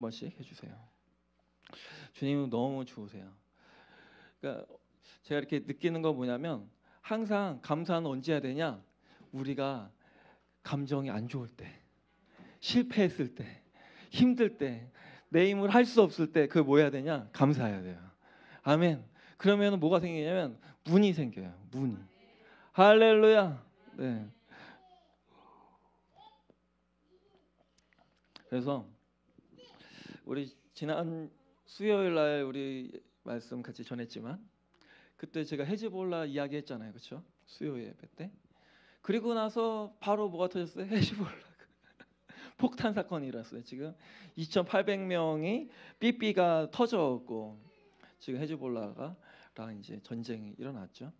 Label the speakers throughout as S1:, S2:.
S1: 번씩 해주세요. 주님 너무 좋으세요. 그러니까 제가 이렇게 느끼는 건 뭐냐면 항상 감사는 언제 해야 되냐? 우리가 감정이 안 좋을 때, 실패했을 때, 힘들 때, 내 힘을 할 수 없을 때 그걸 뭐 해야 되냐? 감사해야 돼요. 아멘. 그러면 뭐가 생기냐면 문이 생겨요. 문이. 할렐루야. 네. 그래서 우리 지난 수요일 날 우리 말씀 같이 전했지만 그때 제가 헤즈볼라 이야기했잖아요, 그렇죠? 수요 예배 때. 그리고 나서 바로 뭐가 터졌어요? 헤즈볼라 폭탄 사건이 일어요 지금 2,800명이 삐삐가 터졌고 지금 헤즈볼라가랑 이제 전쟁이 일어났죠.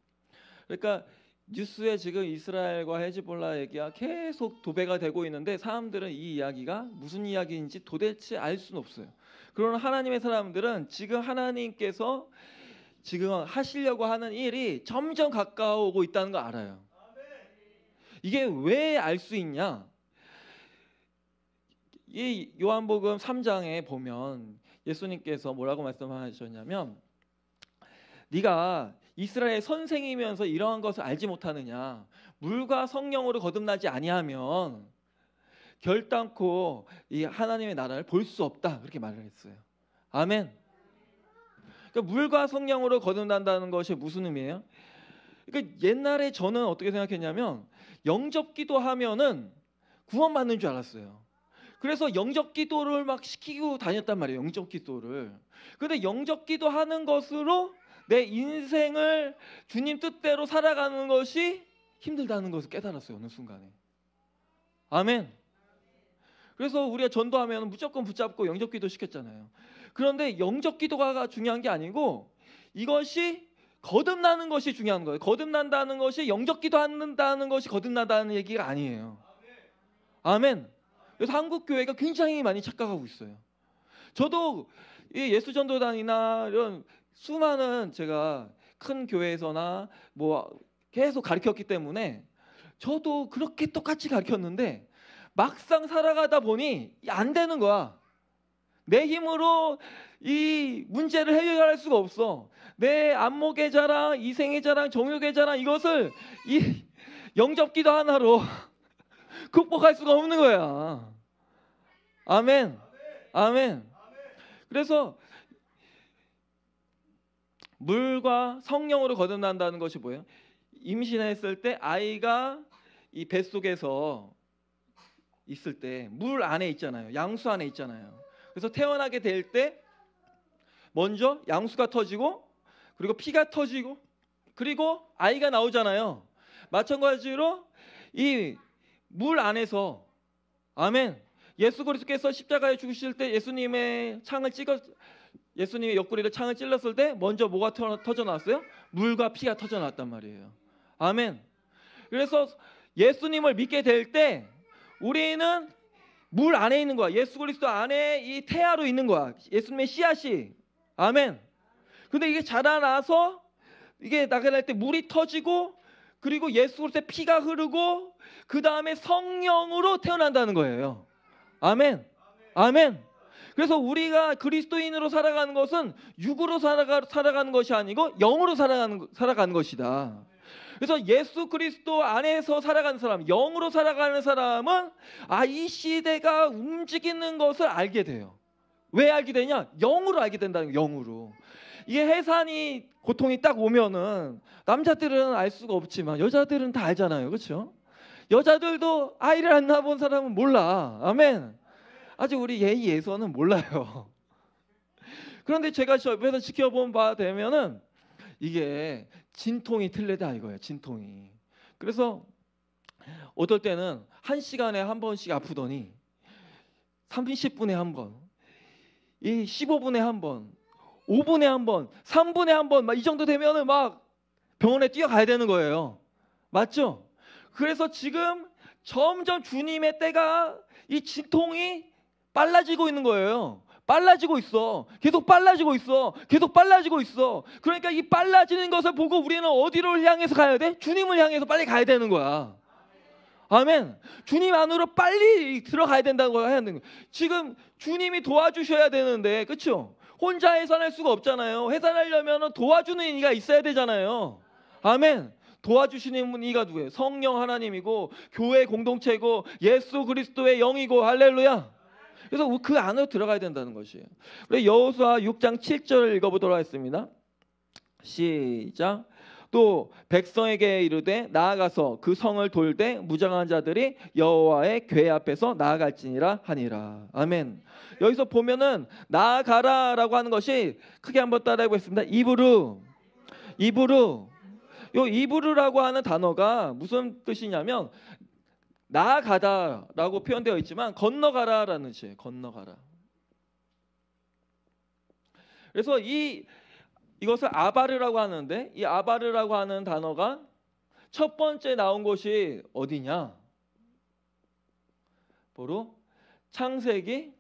S1: 그러니까 뉴스에 지금 이스라엘과 헤지볼라 얘기가 계속 도배가 되고 있는데 사람들은 이 이야기가 무슨 이야기인지 도대체 알 수는 없어요. 그러나 하나님의 사람들은 지금 하나님께서 지금 하시려고 하는 일이 점점 가까워오고 있다는 걸 알아요. 이게 왜 알 수 있냐? 이 요한복음 3장에 보면 예수님께서 뭐라고 말씀하셨냐면 네가 이스라엘 선생이면서 이러한 것을 알지 못하느냐 물과 성령으로 거듭나지 아니하면 결단코 이 하나님의 나라를 볼 수 없다 그렇게 말을 했어요. 아멘. 그러니까 물과 성령으로 거듭난다는 것이 무슨 의미예요? 그러니까 옛날에 저는 어떻게 생각했냐면 영접기도 하면은 구원받는 줄 알았어요. 그래서 영접기도를 막 시키고 다녔단 말이에요. 영접기도를. 근데 영접기도 하는 것으로 내 인생을 주님 뜻대로 살아가는 것이 힘들다는 것을 깨달았어요. 어느 순간에. 아멘. 그래서 우리가 전도하면 무조건 붙잡고 영접 기도 시켰잖아요. 그런데 영접 기도가 중요한 게 아니고 이것이 거듭나는 것이 중요한 거예요. 거듭난다는 것이 영접 기도한다는 것이 거듭난다는 얘기가 아니에요. 아멘. 그래서 한국 교회가 굉장히 많이 착각하고 있어요. 저도 예수 전도단이나 이런 수많은 제가 큰 교회에서나 뭐 계속 가르쳤기 때문에 저도 그렇게 똑같이 가르쳤는데 막상 살아가다 보니 안 되는 거야. 내 힘으로 이 문제를 해결할 수가 없어. 내 안목의 자랑, 이생의 자랑, 정욕의 자랑 이것을 이 영접기도 하나로 극복할 수가 없는 거야. 아멘. 아멘. 아멘. 아멘. 그래서 물과 성령으로 거듭난다는 것이 뭐예요? 임신했을 때 아이가 이 뱃속에서 있을 때 물 안에 있잖아요. 양수 안에 있잖아요. 그래서 태어나게 될 때 먼저 양수가 터지고 그리고 피가 터지고 그리고 아이가 나오잖아요. 마찬가지로 이 물 안에서 아멘 예수 그리스도께서 십자가에 죽으실 때 예수님의 창을 찍어 예수님의 옆구리를 창을 찔렀을 때 먼저 뭐가 터져 나왔어요? 물과 피가 터져 나왔단 말이에요. 아멘. 그래서 예수님을 믿게 될 때 우리는 물 안에 있는 거야. 예수 그리스도 안에 이 태아로 있는 거야. 예수님의 씨앗이. 아멘. 근데 이게 자라나서 이게 나가날 때 물이 터지고 그리고 예수 그리스도의 피가 흐르고 그 다음에 성령으로 태어난다는 거예요. 아멘. 아멘. 그래서 우리가 그리스도인으로 살아가는 것은 육으로 살아가, 살아가는 것이 아니고 영으로 살아가는, 살아가는 것이다. 그래서 예수 그리스도 안에서 살아가는 사람, 영으로 살아가는 사람은 아, 이 시대가 움직이는 것을 알게 돼요. 왜 알게 되냐? 영으로 알게 된다는 거예요, 영으로. 이게 해산이 고통이 딱 오면은 남자들은 알 수가 없지만 여자들은 다 알잖아요. 그렇죠? 여자들도 아이를 안 낳아본 사람은 몰라. 아멘. 아직 우리 예의에서는 몰라요. 그런데 제가 옆에서 지켜본 바 되면은 이게 진통이 틀리다 이거예요. 진통이. 그래서 어떨 때는 한 시간에 한 번씩 아프더니 30분에 한 번, 이 15분에 한 번, 5분에 한 번, 3분에 한 번, 막 이 정도 되면은 막 병원에 뛰어가야 되는 거예요. 맞죠? 그래서 지금 점점 주님의 때가 이 진통이 빨라지고 있는 거예요. 빨라지고 있어. 계속 빨라지고 있어. 계속 빨라지고 있어. 그러니까 이 빨라지는 것을 보고 우리는 어디로 향해서 가야 돼? 주님을 향해서 빨리 가야 되는 거야. 아멘. 주님 안으로 빨리 들어가야 된다는 해야 되는 거야. 지금 주님이 도와주셔야 되는데, 그쵸? 혼자 해산할 수가 없잖아요. 해산하려면 도와주는 이가 있어야 되잖아요. 아멘. 도와주시는 이가 누구예요? 성령 하나님이고, 교회 공동체고, 예수 그리스도의 영이고, 할렐루야. 그래서 그 안으로 들어가야 된다는 것이에요. 여호수아 6장 7절을 읽어보도록 하겠습니다. 시작. 또 백성에게 이르되 나아가서 그 성을 돌되 무장한 자들이 여호와의 궤 앞에서 나아갈지니라 하니라 아멘. 여기서 보면은 나아가라라고 하는 것이 크게 한번 따라해보겠습니다. 이브루, 이브루. 요 이브루라고 하는 단어가 무슨 뜻이냐면 나아가다라고 표현되어 있지만 건너가라라는 뜻이에요. 건너가라. 그래서 이 이것을 아바르라고 하는데 이 아바르라고 하는 단어가 첫 번째 나온 곳이 어디냐? 바로 창세기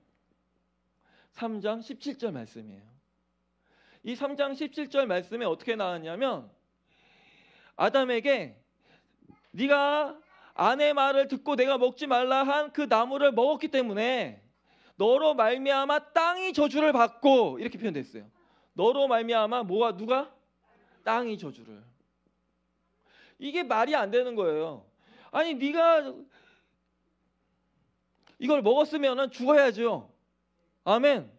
S1: 3장 17절 말씀이에요. 이 3장 17절 말씀에 어떻게 나왔냐면 아담에게 네가 아내 말을 듣고 내가 먹지 말라 한 그 나무를 먹었기 때문에 너로 말미암아 땅이 저주를 받고 이렇게 표현됐어요. 너로 말미암아 뭐가 누가 땅이 저주를 이게 말이 안 되는 거예요. 아니 네가 이걸 먹었으면 죽어야죠. 아멘.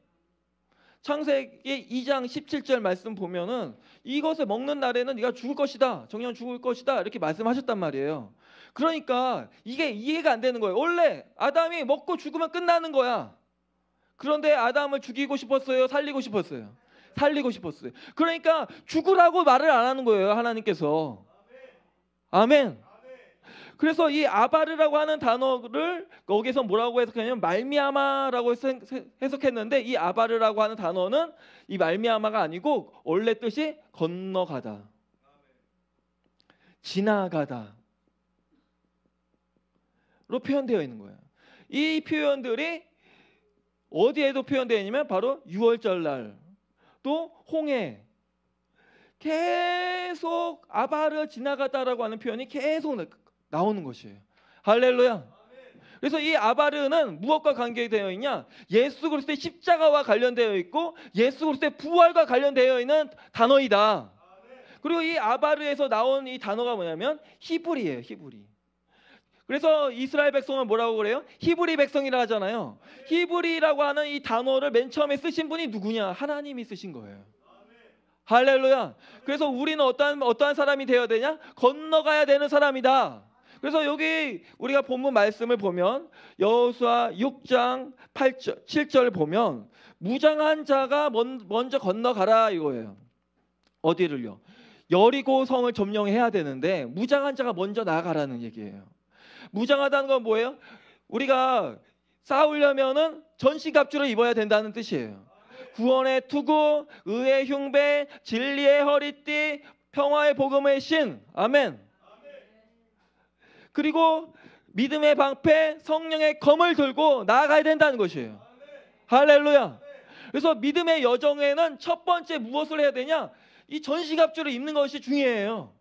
S1: 창세기 2장 17절 말씀 보면은 이것을 먹는 날에는 네가 죽을 것이다. 정녕 죽을 것이다. 이렇게 말씀하셨단 말이에요. 그러니까 이게 이해가 안 되는 거예요. 원래 아담이 먹고 죽으면 끝나는 거야. 그런데 아담을 죽이고 싶었어요? 살리고 싶었어요? 살리고 싶었어요. 그러니까 죽으라고 말을 안 하는 거예요. 하나님께서. 아멘. 그래서 이 아바르라고 하는 단어를 거기서 뭐라고 해석하냐면 말미암아라고 해석했는데 이 아바르라고 하는 단어는 이말미암아가 아니고 원래 뜻이 건너가다. 지나가다. 표현되어 있는 거예요. 이 표현들이 어디에도 표현되어 있냐면 바로 6월절 날, 또 홍해, 계속 아바르 지나가다라고 하는 표현이 계속 나오는 것이에요. 할렐루야. 그래서 이 아바르는 무엇과 관계되어 있냐? 예수 그리스도의 십자가와 관련되어 있고 예수 그리스도의 부활과 관련되어 있는 단어이다. 그리고 이 아바르에서 나온 이 단어가 뭐냐면 히브리예요, 히브리. 그래서 이스라엘 백성은 뭐라고 그래요? 히브리 백성이라 하잖아요. 히브리라고 하는 이 단어를 맨 처음에 쓰신 분이 누구냐? 하나님이 쓰신 거예요. 할렐루야. 그래서 우리는 어떠한 어떠한 사람이 되어야 되냐? 건너가야 되는 사람이다. 그래서 여기 우리가 본문 말씀을 보면 여호수아 6장 8절 7절 보면 무장한 자가 먼, 먼저 건너가라 이거예요. 어디를요? 여리고 성을 점령해야 되는데 무장한 자가 먼저 나가라는 얘기예요. 무장하다는 건 뭐예요? 우리가 싸우려면은 전시갑주를 입어야 된다는 뜻이에요. 구원의 투구, 의의 흉배, 진리의 허리띠, 평화의 복음의 신. 아멘. 그리고 믿음의 방패, 성령의 검을 들고 나아가야 된다는 것이에요. 할렐루야. 그래서 믿음의 여정에는 첫 번째 무엇을 해야 되냐? 이 전시갑주를 입는 것이 중요해요.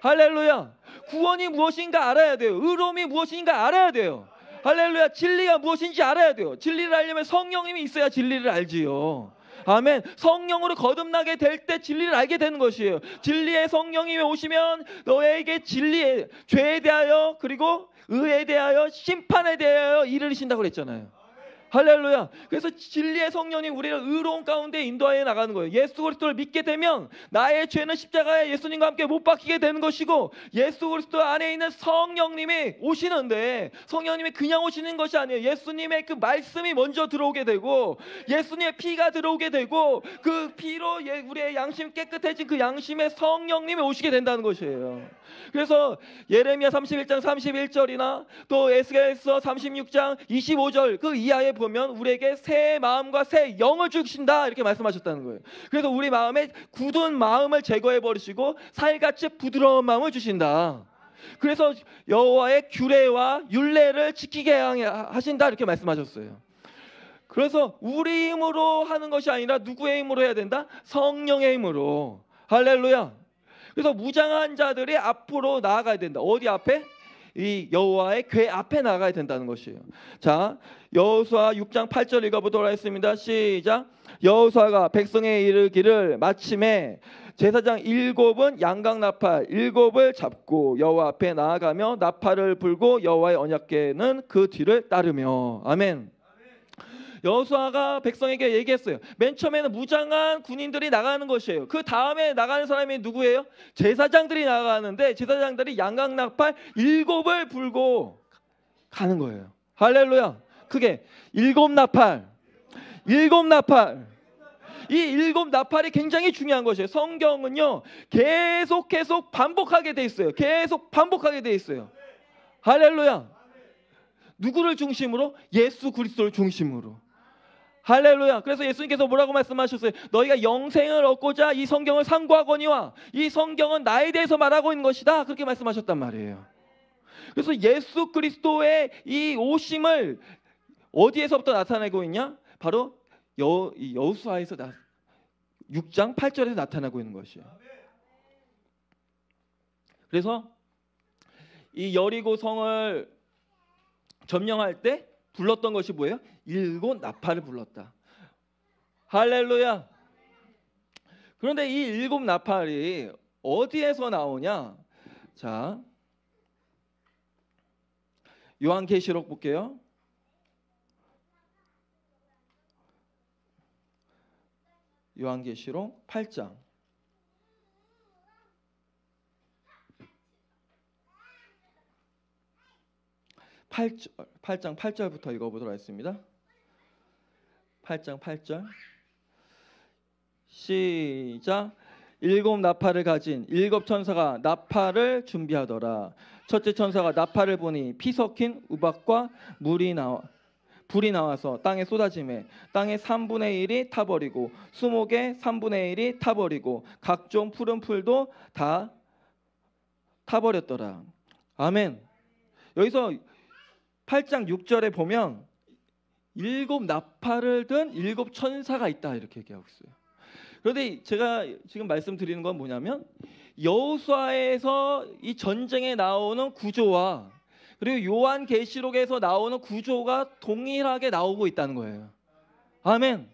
S1: 할렐루야. 구원이 무엇인가 알아야 돼요. 의로움이 무엇인가 알아야 돼요. 할렐루야. 진리가 무엇인지 알아야 돼요. 진리를 알려면 성령님이 있어야 진리를 알지요. 아멘. 성령으로 거듭나게 될 때 진리를 알게 되는 것이에요. 진리의 성령이 오시면 너에게 진리의 죄에 대하여 그리고 의에 대하여 심판에 대하여 이르신다고 그랬잖아요. 할렐루야. 그래서 진리의 성령이 우리를 의로운 가운데 인도하여 나가는 거예요. 예수 그리스도를 믿게 되면 나의 죄는 십자가에 예수님과 함께 못 박히게 되는 것이고 예수 그리스도 안에 있는 성령님이 오시는데 성령님이 그냥 오시는 것이 아니에요. 예수님의 그 말씀이 먼저 들어오게 되고 예수님의 피가 들어오게 되고 그 피로 예, 우리의 양심 깨끗해진 그 양심의 성령님이 오시게 된다는 것이에요. 그래서 예레미야 31장 31절이나 또 에스겔서 36장 25절 그 이하에 보면 보면 우리에게 새 마음과 새 영을 주신다 이렇게 말씀하셨다는 거예요. 그래서 우리 마음에 굳은 마음을 제거해 버리시고 살같이 부드러운 마음을 주신다. 그래서 여호와의 규례와 윤례를 지키게 하신다 이렇게 말씀하셨어요. 그래서 우리 힘으로 하는 것이 아니라 누구의 힘으로 해야 된다? 성령의 힘으로. 할렐루야. 그래서 무장한 자들이 앞으로 나아가야 된다. 어디 앞에? 이 여호와의 궤 앞에 나가야 된다는 것이에요. 자, 여호수아 6장 8절 읽어보도록 하겠습니다. 시작. 여호수아가 백성에 이르기를 마침에 제사장 일곱은 양각 나팔 일곱을 잡고 여호와 앞에 나아가며 나팔을 불고 여호와의 언약궤는 그 뒤를 따르며 아멘. 여수아가 백성에게 얘기했어요. 맨 처음에는 무장한 군인들이 나가는 것이에요. 그 다음에 나가는 사람이 누구예요? 제사장들이 나가는데 제사장들이 양강나팔 일곱을 불고 가는 거예요. 할렐루야. 그게 일곱 나팔. 일곱 나팔. 이 일곱 나팔이 굉장히 중요한 것이에요. 성경은요. 계속 계속 반복하게 돼 있어요. 계속 반복하게 돼 있어요. 할렐루야. 누구를 중심으로? 예수 그리스도를 중심으로. 할렐루야. 그래서 예수님께서 뭐라고 말씀하셨어요? 너희가 영생을 얻고자 이 성경을 상고하거니와 이 성경은 나에 대해서 말하고 있는 것이다. 그렇게 말씀하셨단 말이에요. 그래서 예수 그리스도의 이 오심을 어디에서부터 나타내고 있냐? 바로 여, 여수아에서 나, 6장 8절에서 나타나고 있는 것이에요. 그래서 이 여리고 성을 점령할 때 불렀던 것이 뭐예요? 일곱 나팔을 불렀다. 할렐루야. 그런데 이 일곱 나팔이 어디에서 나오냐? 자, 요한계시록 볼게요. 요한계시록 8장. 8절, 8장 8절부터 읽어보도록 하겠습니다. 8장 8절 시작 일곱 나팔을 가진 일곱 천사가 나팔을 준비하더라. 첫째 천사가 나팔을 보니 피 섞인 우박과 물이 나와 불이 나와서 땅에 쏟아짐에 땅의 3분의 1이 타버리고 수목의 3분의 1이 타버리고 각종 푸른 풀도 다 타버렸더라. 아멘. 여기서 8장 6절에 보면 일곱 나팔을 든 일곱 천사가 있다 이렇게 얘기하고 있어요. 그런데 제가 지금 말씀드리는 건 뭐냐면 여호수아에서 이 전쟁에 나오는 구조와 그리고 요한 계시록에서 나오는 구조가 동일하게 나오고 있다는 거예요. 아멘.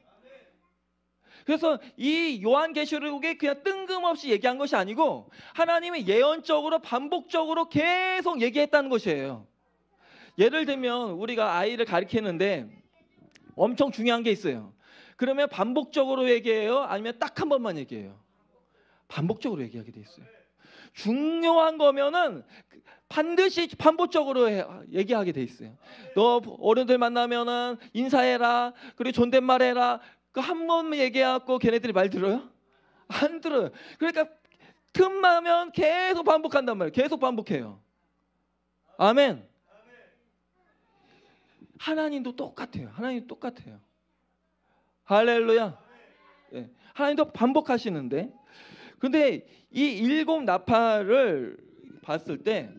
S1: 그래서 이 요한 계시록에 그냥 뜬금없이 얘기한 것이 아니고 하나님이 예언적으로 반복적으로 계속 얘기했다는 것이에요. 예를 들면 우리가 아이를 가르치는데 엄청 중요한 게 있어요. 그러면 반복적으로 얘기해요? 아니면 딱 한 번만 얘기해요? 반복적으로 얘기하게 돼 있어요. 중요한 거면은 반드시 반복적으로 얘기하게 돼 있어요. 너 어른들 만나면은 인사해라. 그리고 존댓말 해라. 그 한 번 얘기하고 걔네들이 말 들어요? 안 들어요. 그러니까 틈나면 계속 반복한단 말이에요. 계속 반복해요. 아멘. 하나님도 똑같아요. 하나님 똑같아요. 할렐루야. 예. 하나님도 반복하시는데. 근데 이 일곱 나팔을 봤을 때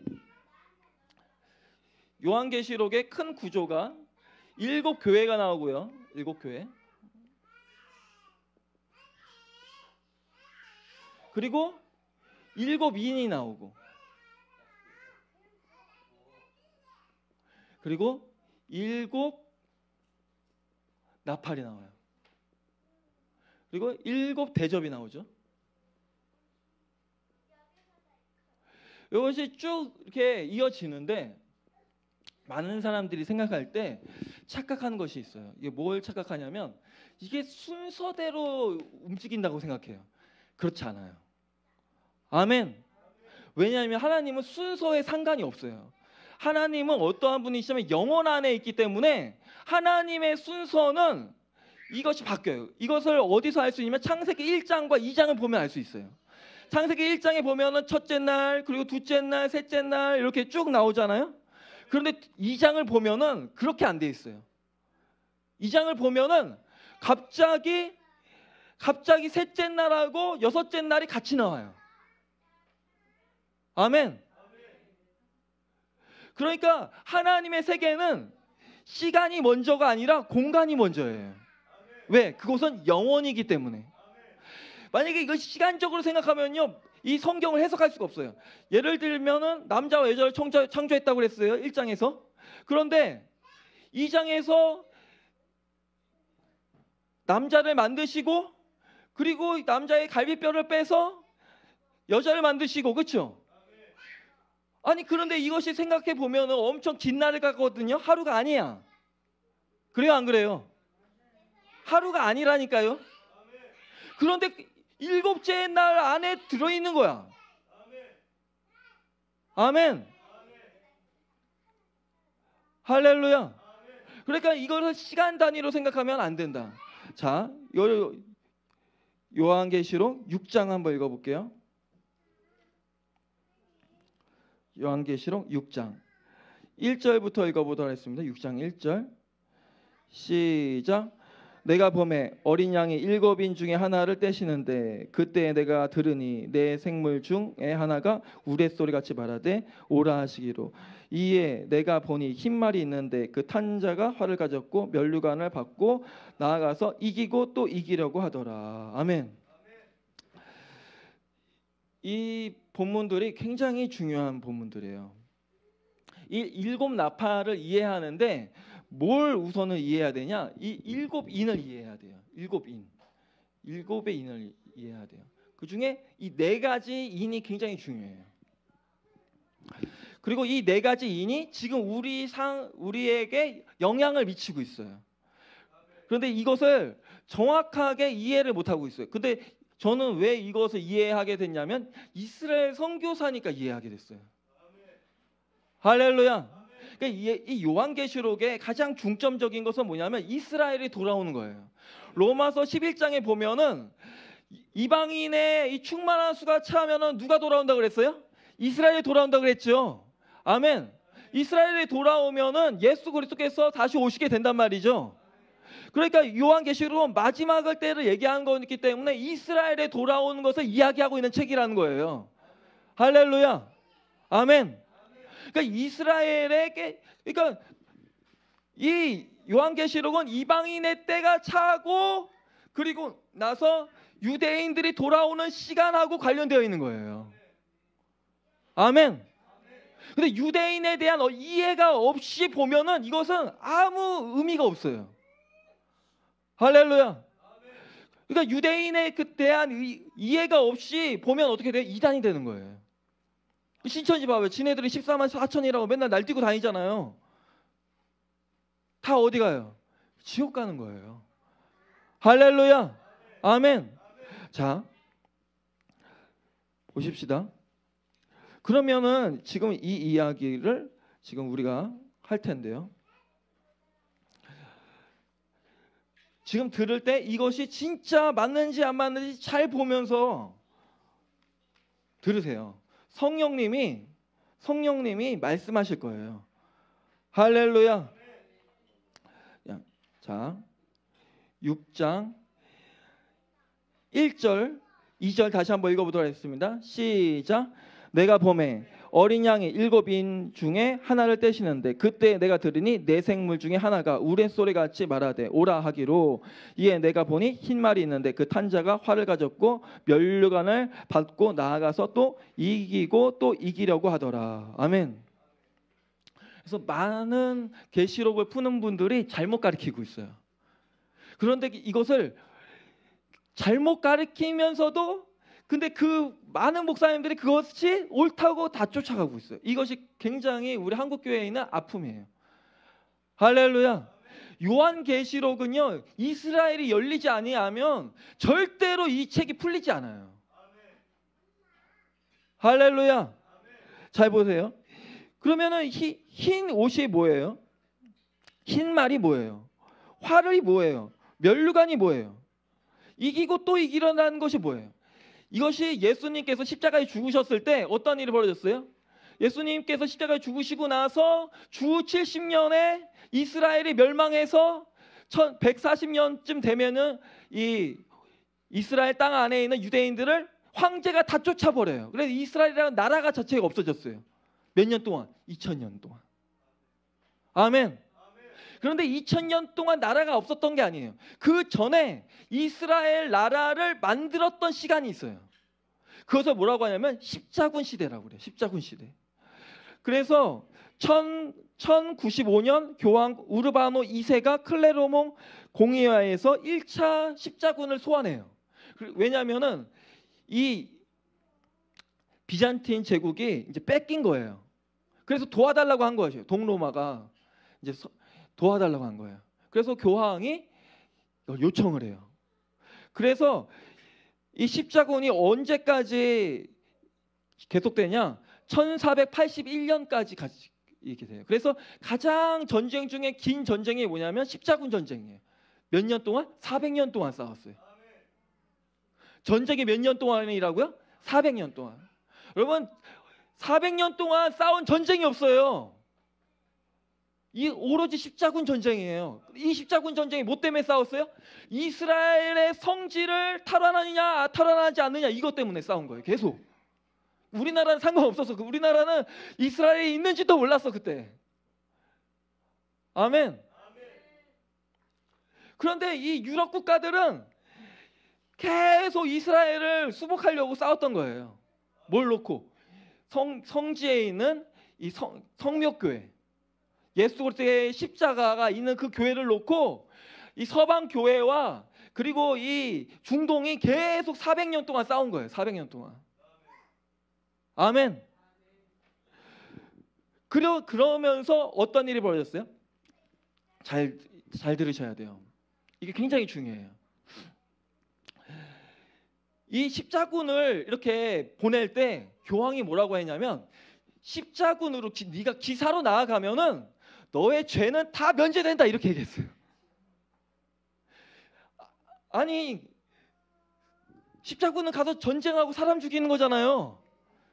S1: 요한계시록의 큰 구조가 일곱 교회가 나오고요. 일곱 교회. 그리고 일곱 인이 나오고 그리고 일곱 나팔이 나와요. 그리고 일곱 대접이 나오죠. 이것이 쭉 이렇게 이어지는데 많은 사람들이 생각할 때 착각하는 것이 있어요. 이게 뭘 착각하냐면 이게 순서대로 움직인다고 생각해요. 그렇지 않아요. 아멘. 왜냐하면 하나님은 순서에 상관이 없어요. 하나님은 어떠한 분이시냐면 영원 안에 있기 때문에 하나님의 순서는 이것이 바뀌어요. 이것을 어디서 알 수 있냐면 창세기 1장과 2장을 보면 알 수 있어요. 창세기 1장에 보면은 첫째 날, 그리고 둘째 날, 셋째 날 이렇게 쭉 나오잖아요. 그런데 2장을 보면은 그렇게 안 돼 있어요. 2장을 보면은 갑자기 갑자기 셋째 날하고 여섯째 날이 같이 나와요. 아멘. 그러니까 하나님의 세계는 시간이 먼저가 아니라 공간이 먼저예요. 왜? 그곳은 영원이기 때문에. 만약에 이거 시간적으로 생각하면요. 이 성경을 해석할 수가 없어요. 예를 들면은 남자와 여자를 청자, 창조했다고 그랬어요. 1장에서. 그런데 2장에서 남자를 만드시고 그리고 남자의 갈비뼈를 빼서 여자를 만드시고 그렇죠? 아니 그런데 이것이 생각해 보면 엄청 긴 날을 가거든요. 하루가 아니야. 그래요 안 그래요? 하루가 아니라니까요. 그런데 일곱째 날 안에 들어있는 거야. 아멘. 할렐루야. 그러니까 이걸 시간 단위로 생각하면 안 된다. 자, 요, 요한계시록 6장 한번 읽어볼게요. 요한계시록 6장 1절부터 읽어보도록 하겠습니다. 6장 1절 시작 내가 범해 어린 양이 일곱인 중에 하나를 떼시는데 그때 내가 들으니 내 생물 중에 하나가 우레소리 같이 말하되 오라 하시기로 이에 내가 보니 흰 말이 있는데 그 탄자가 활을 가졌고 면류관을 받고 나아가서 이기고 또 이기려고 하더라 아멘 이 본문들이 굉장히 중요한 본문들이에요. 이 일곱 나팔을 이해하는데 뭘 우선은 이해해야 되냐? 이 일곱 인을 이해해야 돼요. 일곱 인. 일곱의 인을 이해해야 돼요. 그 중에 이 네 가지 인이 굉장히 중요해요. 그리고 이 네 가지 인이 지금 우리 상 우리에게 영향을 미치고 있어요. 그런데 이것을 정확하게 이해를 못 하고 있어요. 근데 저는 왜 이것을 이해하게 됐냐면 이스라엘 선교사니까 이해하게 됐어요. 할렐루야. 그러니까 이 요한계시록의 가장 중점적인 것은 뭐냐면 이스라엘이 돌아오는 거예요. 로마서 11장에 보면은 이방인의 이 충만한 수가 차면은 누가 돌아온다 그랬어요? 이스라엘이 돌아온다 그랬죠. 아멘. 이스라엘이 돌아오면은 예수 그리스도께서 다시 오시게 된단 말이죠. 그러니까 요한계시록은 마지막 때를 얘기한 거기 때문에 이스라엘에 돌아오는 것을 이야기하고 있는 책이라는 거예요. 할렐루야. 아멘. 그러니까 이스라엘에게 그러니까 이 요한계시록은 이방인의 때가 차고 그리고 나서 유대인들이 돌아오는 시간하고 관련되어 있는 거예요. 아멘. 근데 유대인에 대한 이해가 없이 보면은 이것은 아무 의미가 없어요. 할렐루야. 그러니까 유대인의 그 대한 이해가 없이 보면 어떻게 돼? 이단이 되는 거예요. 그 신천지 봐봐요. 지네들이 14만 4천이라고 맨날 날뛰고 다니잖아요. 다 어디 가요? 지옥 가는 거예요. 할렐루야. 아멘. 자, 보십시다. 그러면은 지금 이 이야기를 지금 우리가 할 텐데요. 지금 들을 때 이것이 진짜 맞는지 안 맞는지 잘 보면서 들으세요. 성령님이 성령님이 말씀하실 거예요. 할렐루야. 자, 6장 1절 2절 다시 한번 읽어보도록 하겠습니다. 시작. 내가 봄에 어린 양이 일곱인 중에 하나를 떼시는데 그때 내가 들으니 내 생물 중에 하나가 우레소리 같이 말하되 오라 하기로 이에 내가 보니 흰 말이 있는데 그 탄자가 활을 가졌고 면류관을 받고 나아가서 또 이기고 또 이기려고 하더라 아멘. 그래서 많은 계시록을 푸는 분들이 잘못 가르치고 있어요. 그런데 이것을 잘못 가르치면서도 근데 그 많은 목사님들이 그것이 옳다고 다 쫓아가고 있어요. 이것이 굉장히 우리 한국 교회에 있는 아픔이에요. 할렐루야. 요한계시록은요. 이스라엘이 열리지 아니하면 절대로 이 책이 풀리지 않아요. 할렐루야. 잘 보세요. 그러면은 희, 흰 옷이 뭐예요? 흰 말이 뭐예요? 활이 뭐예요? 멸류관이 뭐예요? 이기고 또 이기려는 것이 뭐예요? 이것이 예수님께서 십자가에 죽으셨을 때 어떤 일이 벌어졌어요? 예수님께서 십자가에 죽으시고 나서 주 70년에 이스라엘이 멸망해서 140년쯤 되면은 이 이스라엘 땅 안에 있는 유대인들을 황제가 다 쫓아버려요. 그래서 이스라엘이라는 나라가 자체가 없어졌어요. 몇 년 동안? 2000년 동안. 아멘. 그런데 2000년 동안 나라가 없었던 게 아니에요. 그 전에 이스라엘 나라를 만들었던 시간이 있어요. 그것을 뭐라고 하냐면 십자군 시대라고 그래요. 십자군 시대. 그래서 1095년 교황 우르바노 2세가 클레로몽 공의회에서 1차 십자군을 소환해요. 그, 왜냐하면은 이 비잔틴 제국이 이제 뺏긴 거예요. 그래서 도와달라고 한 거죠. 동로마가 이제 도와달라고 한 거예요. 그래서 교황이 요청을 해요. 그래서 이 십자군이 언제까지 계속되냐? 1481년까지 이렇게 돼요. 그래서 가장 전쟁 중에 긴 전쟁이 뭐냐면 십자군 전쟁이에요. 몇 년 동안? 400년 동안 싸웠어요. 전쟁이 몇 년 동안이라고요? 400년 동안. 여러분 400년 동안 싸운 전쟁이 없어요. 이 오로지 십자군 전쟁이에요. 이 십자군 전쟁이 뭐 때문에 싸웠어요? 이스라엘의 성지를 탈환하느냐, 탈환하지 않느냐 이것 때문에 싸운 거예요. 계속. 우리나라는 상관없어서 그 우리나라는 이스라엘이 있는지도 몰랐어 그때. 아멘. 그런데 이 유럽 국가들은 계속 이스라엘을 수복하려고 싸웠던 거예요. 뭘 놓고 성 성지에 있는 이 성, 성묘교회 예수 그리스도의 십자가가 있는 그 교회를 놓고 이 서방 교회와 그리고 이 중동이 계속 400년 동안 싸운 거예요. 400년 동안. 아멘. 그러 그러면서 어떤 일이 벌어졌어요? 잘 잘 들으셔야 돼요. 이게 굉장히 중요해요. 이 십자군을 이렇게 보낼 때 교황이 뭐라고 했냐면 십자군으로 기, 네가 기사로 나아가면은 너의 죄는 다 면제된다 이렇게 얘기했어요. 아, 아니 십자군은 가서 전쟁하고 사람 죽이는 거잖아요.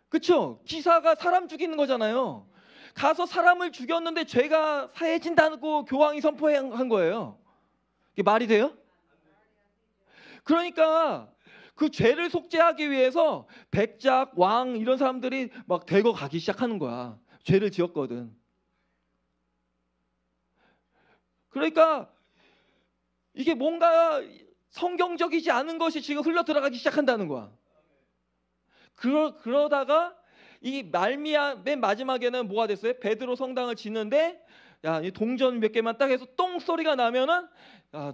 S1: 그렇죠? 기사가 사람 죽이는 거잖아요. 가서 사람을 죽였는데 죄가 사해진다고 교황이 선포한 거예요. 이게 말이 돼요? 그러니까 그 죄를 속죄하기 위해서 백작, 왕 이런 사람들이 막 대거 가기 시작하는 거야. 죄를 지었거든. 그러니까 이게 뭔가 성경적이지 않은 것이 지금 흘러 들어가기 시작한다는 거야. 그러, 그러다가 이 말미야 맨 마지막에는 뭐가 됐어요? 베드로 성당을 짓는데 야, 이 동전 몇 개만 딱 해서 똥 소리가 나면은 야,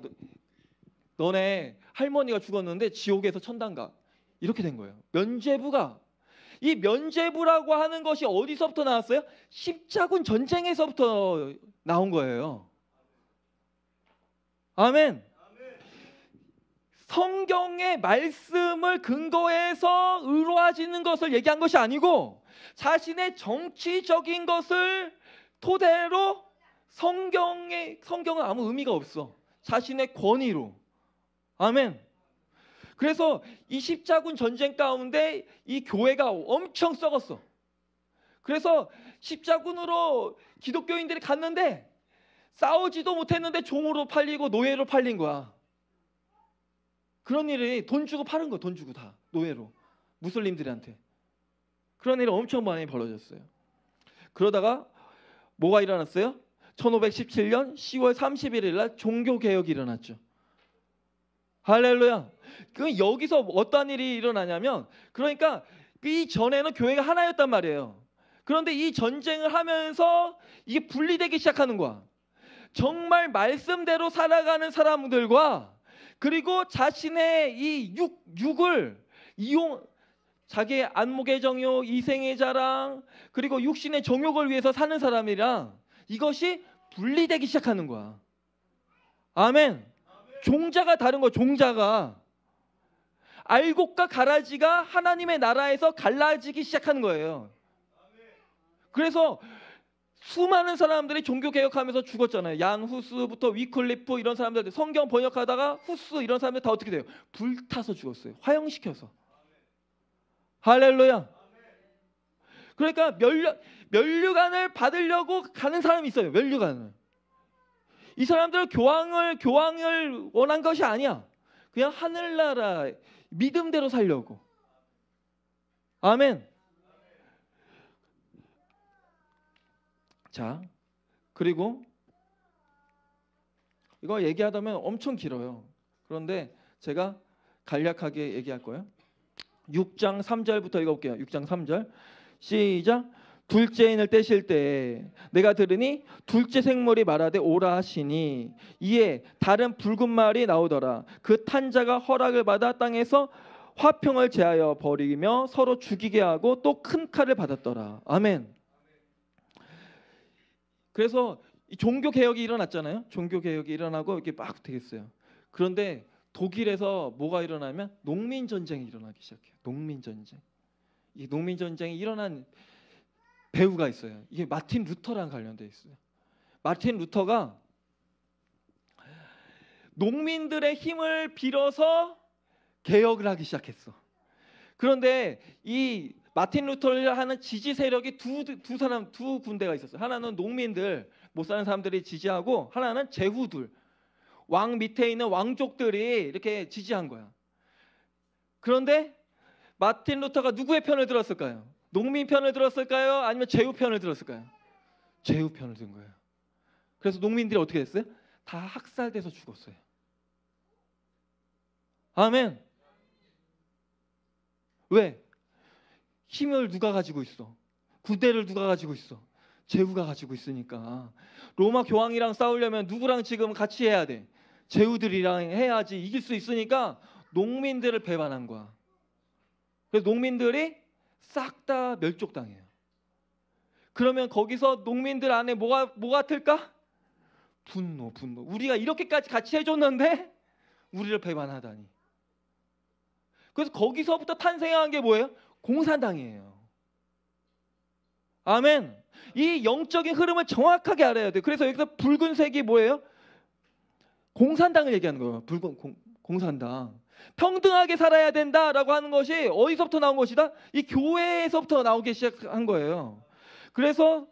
S1: 너, 네 할머니가 죽었는데 지옥에서 천당 가. 이렇게 된 거예요. 면죄부가 이 면죄부라고 하는 것이 어디서부터 나왔어요? 십자군 전쟁에서부터 나온 거예요. 아멘. 성경의 말씀을 근거해서 의로워지는 것을 얘기한 것이 아니고 자신의 정치적인 것을 토대로 성경의 성경은 아무 의미가 없어. 자신의 권위로. 아멘. 그래서 이 십자군 전쟁 가운데 이 교회가 엄청 썩었어. 그래서 십자군으로 기독교인들이 갔는데 싸우지도 못했는데 종으로 팔리고 노예로 팔린 거야. 그런 일이 돈 주고 파는 거돈 주고 다 노예로 무슬림들한테 그런 일이 엄청 많이 벌어졌어요. 그러다가 뭐가 일어났어요? 1517년 10월 31일 날 종교 개혁이 일어났죠. 할렐루야. 그 여기서 어떤 일이 일어나냐면 그러니까 이 전에는 교회가 하나였단 말이에요. 그런데 이 전쟁을 하면서 이게 분리되기 시작하는 거야. 정말 말씀대로 살아가는 사람들과 그리고 자신의 이 육, 육을 이용 자기의 안목의 정욕, 이생의 자랑, 그리고 육신의 정욕을 위해서 사는 사람이랑 이것이 분리되기 시작하는 거야. 아멘. 종자가 다른 거 종자가 알곡과 가라지가 하나님의 나라에서 갈라지기 시작하는 거예요. 그래서 수많은 사람들이 종교 개혁하면서 죽었잖아요. 양 후스부터 위클리프 이런 사람들 성경 번역하다가 후스 이런 사람들 다 어떻게 돼요? 불타서 죽었어요. 화형시켜서. 할렐루야. 그러니까 멸류, 멸류관을 받으려고 가는 사람이 있어요. 멸류관을. 이 사람들은 교황을 교황을 원한 것이 아니야. 그냥 하늘나라 믿음대로 살려고. 아멘. 자, 그리고 이거 얘기하다면 엄청 길어요. 그런데 제가 간략하게 얘기할 거예요. 6장 3절부터 읽어볼게요. 6장 3절 시작. 둘째 인을 떼실 때 내가 들으니 둘째 생물이 말하되 오라 하시니 이에 다른 붉은 말이 나오더라. 그 탄자가 허락을 받아 땅에서 화평을 제하여 버리며 서로 죽이게 하고 또 큰 칼을 받았더라. 아멘. 그래서 종교 개혁이 일어났잖아요. 종교 개혁이 일어나고 이렇게 막 되겠어요. 그런데 독일에서 뭐가 일어나면 농민 전쟁이 일어나기 시작해요. 농민 전쟁. 이 농민 전쟁이 일어난 배우가 있어요. 이게 마틴 루터랑 관련돼 있어요. 마틴 루터가 농민들의 힘을 빌어서 개혁을 하기 시작했어. 그런데 이 마틴 루터를 하는 지지 세력이 두, 두 사람 두 군데가 있었어요. 하나는 농민들 못 사는 사람들이 지지하고 하나는 제후들 왕 밑에 있는 왕족들이 이렇게 지지한 거야. 그런데 마틴 루터가 누구의 편을 들었을까요? 농민 편을 들었을까요? 아니면 제후 편을 들었을까요? 제후 편을 든 거예요. 그래서 농민들이 어떻게 됐어요? 다 학살돼서 죽었어요. 아멘. 왜? 힘을 누가 가지고 있어? 구대를 누가 가지고 있어? 제후가 가지고 있으니까 로마 교황이랑 싸우려면 누구랑 지금 같이 해야 돼? 제후들이랑 해야지 이길 수 있으니까 농민들을 배반한 거야. 그래서 농민들이 싹 다 멸족당해요. 그러면 거기서 농민들 안에 뭐가 뭐가 틀까? 분노, 분노. 우리가 이렇게까지 같이 해줬는데 우리를 배반하다니. 그래서 거기서부터 탄생한 게 뭐예요? 공산당이에요. 아멘. 이 영적인 흐름을 정확하게 알아야 돼 그래서 여기서 붉은색이 뭐예요? 공산당을 얘기하는 거예요. 붉은 공, 공산당. 평등하게 살아야 된다라고 하는 것이 어디서부터 나온 것이다? 이 교회에서부터 나오기 시작한 거예요. 그래서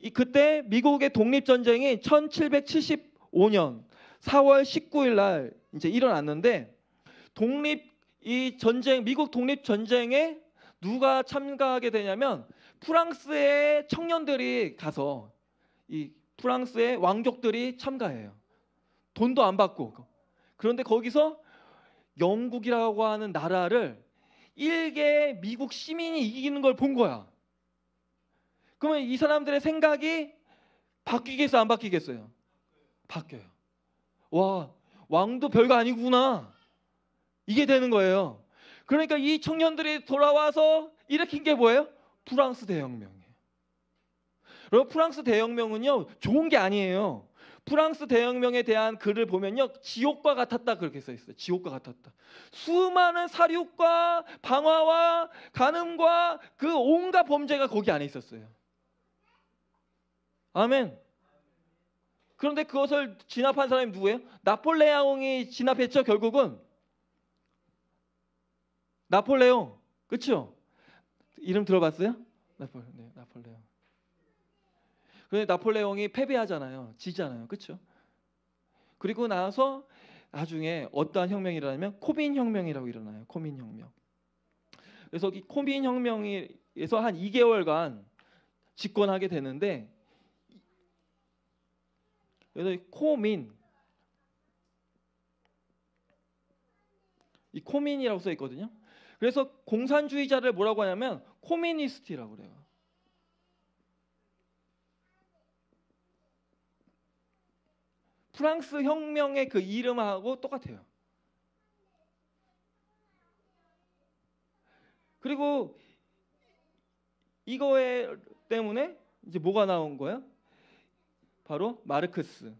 S1: 이, 그때 미국의 독립 전쟁이 1775년 4월 19일 날 이제 일어났는데 독립 이 전쟁 미국 독립 전쟁에 누가 참가하게 되냐면 프랑스의 청년들이 가서 이 프랑스의 왕족들이 참가해요. 돈도 안 받고. 그런데 거기서 영국이라고 하는 나라를 일개 미국 시민이 이기는 걸 본 거야. 그러면 이 사람들의 생각이 바뀌겠어 요안 바뀌겠어요? 바뀌어요. 와 왕도 별거 아니구나. 이게 되는 거예요. 그러니까 이 청년들이 돌아와서 일으킨 게 뭐예요? 프랑스 대혁명이에요. 여러분 프랑스 대혁명은요 좋은 게 아니에요. 프랑스 대혁명에 대한 글을 보면요 지옥과 같았다 그렇게 써 있어요. 지옥과 같았다. 수많은 사륙과 방화와 간음과 그 온갖 범죄가 거기 안에 있었어요. 아멘. 그런데 그것을 진압한 사람이 누구예요? 나폴레옹이 진압했죠 결국은 나폴레옹. 그쵸 이름 들어봤어요? 나폴, 네, 나폴레옹. 그런데 나폴레옹이 패배하잖아요. 지잖아요. 그렇 그리고 나서 나중에 어떠한 혁명이 일어나면 코빈 혁명이라고 일어나요. 코빈 혁명. 그래서 이 코빈 혁명에서 한 2개월간 집권하게 되는데 그래서 코민 이 코민이라고 써 있거든요. 그래서 공산주의자를 뭐라고 하냐면 코미니스트라고 그래요. 프랑스 혁명의 그 이름하고 똑같아요. 그리고 이거에 때문에 이제 뭐가 나온 거예요 바로 마르크스,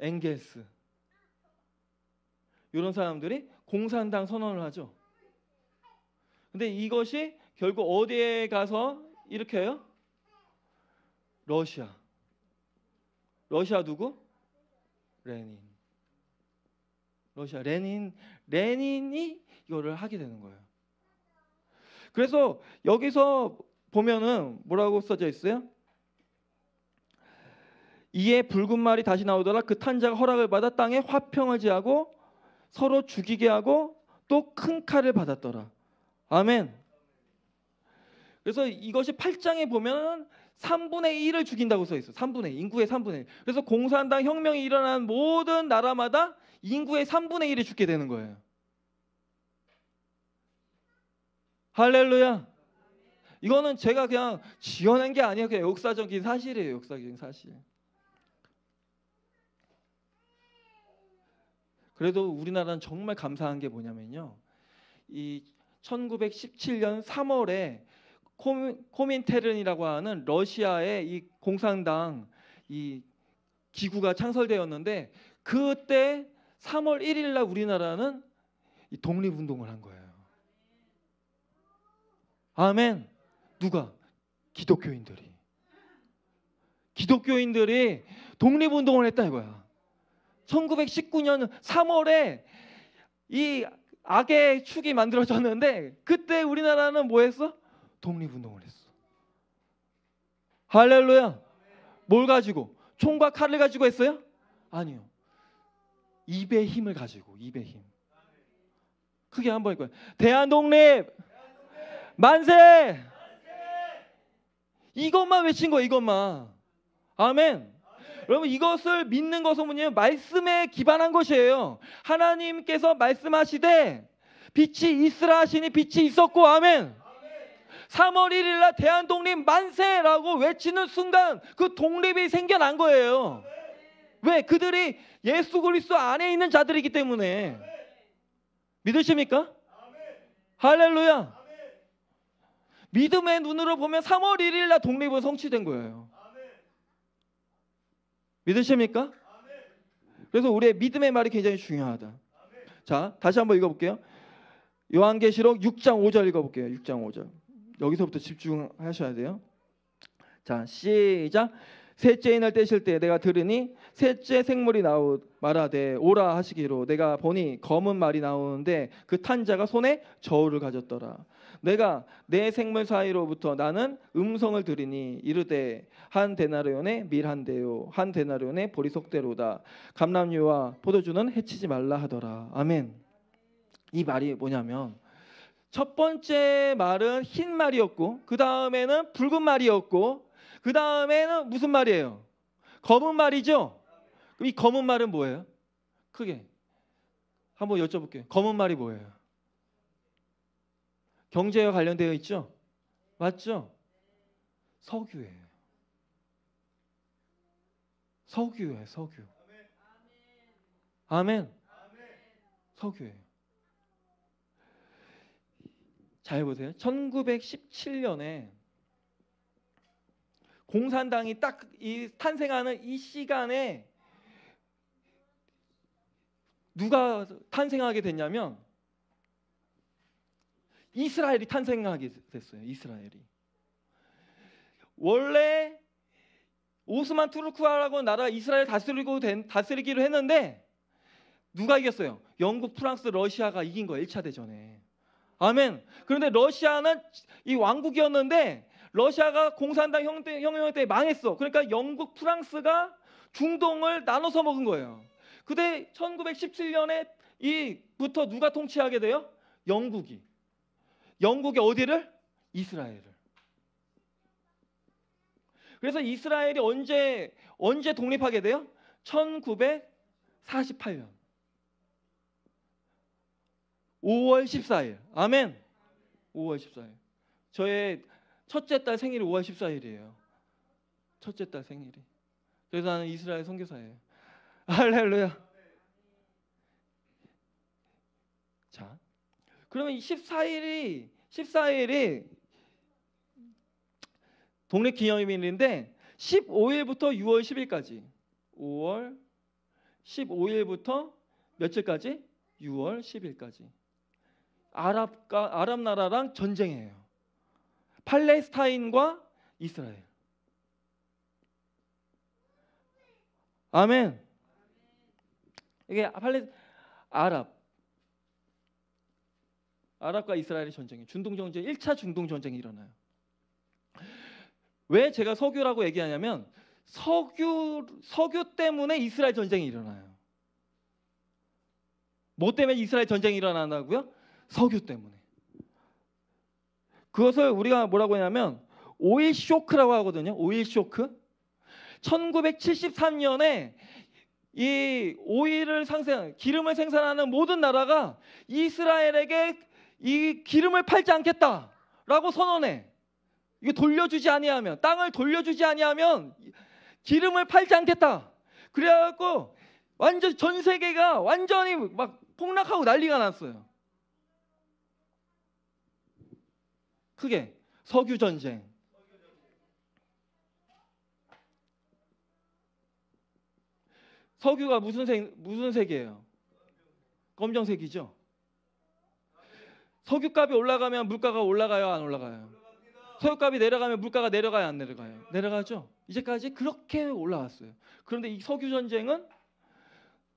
S1: 엥겔스 이런 사람들이 공산당 선언을 하죠. 근데 이것이 결국 어디에 가서 이렇게 해요? 러시아. 러시아 누구? 레닌. 러시아 레닌 레닌이 이거를 하게 되는 거예요. 그래서 여기서 보면은 뭐라고 써져 있어요? 이에 붉은 말이 다시 나오더라 그 탄자가 허락을 받아 땅에 화평을 지하고 서로 죽이게 하고 또 큰 칼을 받았더라. 아멘. 그래서 이것이 8장에 보면 3분의 1을 죽인다고 써 있어. 3분의 인구의 3분의 1. 그래서 공산당 혁명이 일어난 모든 나라마다 인구의 3분의 1이 죽게 되는 거예요. 할렐루야. 이거는 제가 그냥 지어낸 게 아니에요. 그냥 역사적인 사실이에요. 역사적인 사실. 그래도 우리나라는 정말 감사한 게 뭐냐면요. 이 1917년 3월에 코민테른이라고 하는 러시아의 이 공산당 이 기구가 창설되었는데 그때 3월 1일 날 우리나라는 독립운동을 한 거예요. 아멘. 누가? 기독교인들이. 기독교인들이 독립운동을 했다 이거야. 1919년 3월에 이 악의 축이 만들어졌는데 그때 우리나라는 뭐 했어? 독립운동을 했어. 할렐루야. 뭘 가지고? 총과 칼을 가지고 했어요? 아니요. 입의 힘을 가지고 입의 힘. 크게 한번 읽어요. 대한독립 만세! 이것만 외친 거 이것만. 아멘. 여러분 이것을 믿는 것은 뭐냐면 말씀에 기반한 것이에요. 하나님께서 말씀하시되 빛이 있으라 하시니 빛이 있었고 아멘. 3월 1일 날 대한독립 만세라고 외치는 순간 그 독립이 생겨난 거예요. 왜? 그들이 예수 그리스도 안에 있는 자들이기 때문에. 믿으십니까? 할렐루야. 믿음의 눈으로 보면 3월 1일 날 독립은 성취된 거예요. 믿으십니까? 그래서 우리의 믿음의 말이 굉장히 중요하다. 자, 다시 한번 읽어볼게요. 요한계시록 6장 5절 읽어볼게요. 6장 5절. 여기서부터 집중하셔야 돼요. 자, 시작. 셋째 인을 떼실 때 내가 들으니 셋째 생물이 나오 말하되 오라 하시기로 내가 보니 검은 말이 나오는데 그 탄자가 손에 저울을 가졌더라. 내가 내 생물 사이로부터 나는 음성을 들으니 이르되 한 데나리온의 밀한 대요 한 데나리온의 보리석대로다 감람류와 포도주는 해치지 말라 하더라 아멘 이 말이 뭐냐면 첫 번째 말은 흰 말이었고 그 다음에는 붉은 말이었고 그 다음에는 무슨 말이에요 검은 말이죠 그럼 이 검은 말은 뭐예요 크게 한번 여쭤볼게요 검은 말이 뭐예요 경제와 관련되어 있죠? 맞죠? 석유예요. 석유예요, 석유. 아멘. 석유예요. 잘 보세요. 1917년에 공산당이 딱 이 탄생하는 이 시간에 누가 탄생하게 됐냐면 이스라엘이 탄생하게 됐어요. 이스라엘이. 원래 오스만 투르크아라고 나라 이스라엘 다스리고 된, 다스리기로 했는데 누가 이겼어요? 영국, 프랑스, 러시아가 이긴 거예요. 1차 대전에. 아멘. 그런데 러시아는 이 왕국이었는데 러시아가 공산당 혁명 때 망했어. 그러니까 영국, 프랑스가 중동을 나눠서 먹은 거예요. 그때 1917년에 이부터 누가 통치하게 돼요? 영국이. 영국의 어디를? 이스라엘을. 그래서 이스라엘이 언제 언제 독립하게 돼요? 1948년 5월 14일. 아멘. 5월 14일. 저의 첫째 딸 생일이 5월 14일이에요. 첫째 딸 생일이. 그래서 나는 이스라엘 선교사예요. 할렐루야. 그러면 14일이 14일이 독립 기념일인데 15일부터 6월 10일까지 5월 15일부터 며칠까지 6월 10일까지 아랍과 아랍 나라랑 전쟁이에요. 팔레스타인과 이스라엘. 아멘. 이게 팔레 아랍 아랍과 이스라엘의 전쟁이 중동 전쟁 1차 중동 전쟁이 일어나요. 왜 제가 석유라고 얘기하냐면 석유 석유 때문에 이스라엘 전쟁이 일어나요. 뭐 때문에 이스라엘 전쟁이 일어나다고요? 석유 때문에. 그것을 우리가 뭐라고 하냐면 오일 쇼크라고 하거든요. 오일 쇼크. 1973년에 이 오일을 상생 기름을 생산하는 모든 나라가 이스라엘에게 이 기름을 팔지 않겠다라고 선언해. 이거 돌려주지 아니하면 땅을 돌려주지 아니하면 기름을 팔지 않겠다. 그래갖고 완전 전 세계가 완전히 막 폭락하고 난리가 났어요. 크게 석유 전쟁. 석유가 무슨 색 무슨 색이에요? 검정색이죠. 석유값이 올라가면 물가가 올라가요, 안 올라가요? 석유값이 내려가면 물가가 내려가요, 안 내려가요? 내려가죠. 이제까지 그렇게 올라왔어요. 그런데 이 석유 전쟁은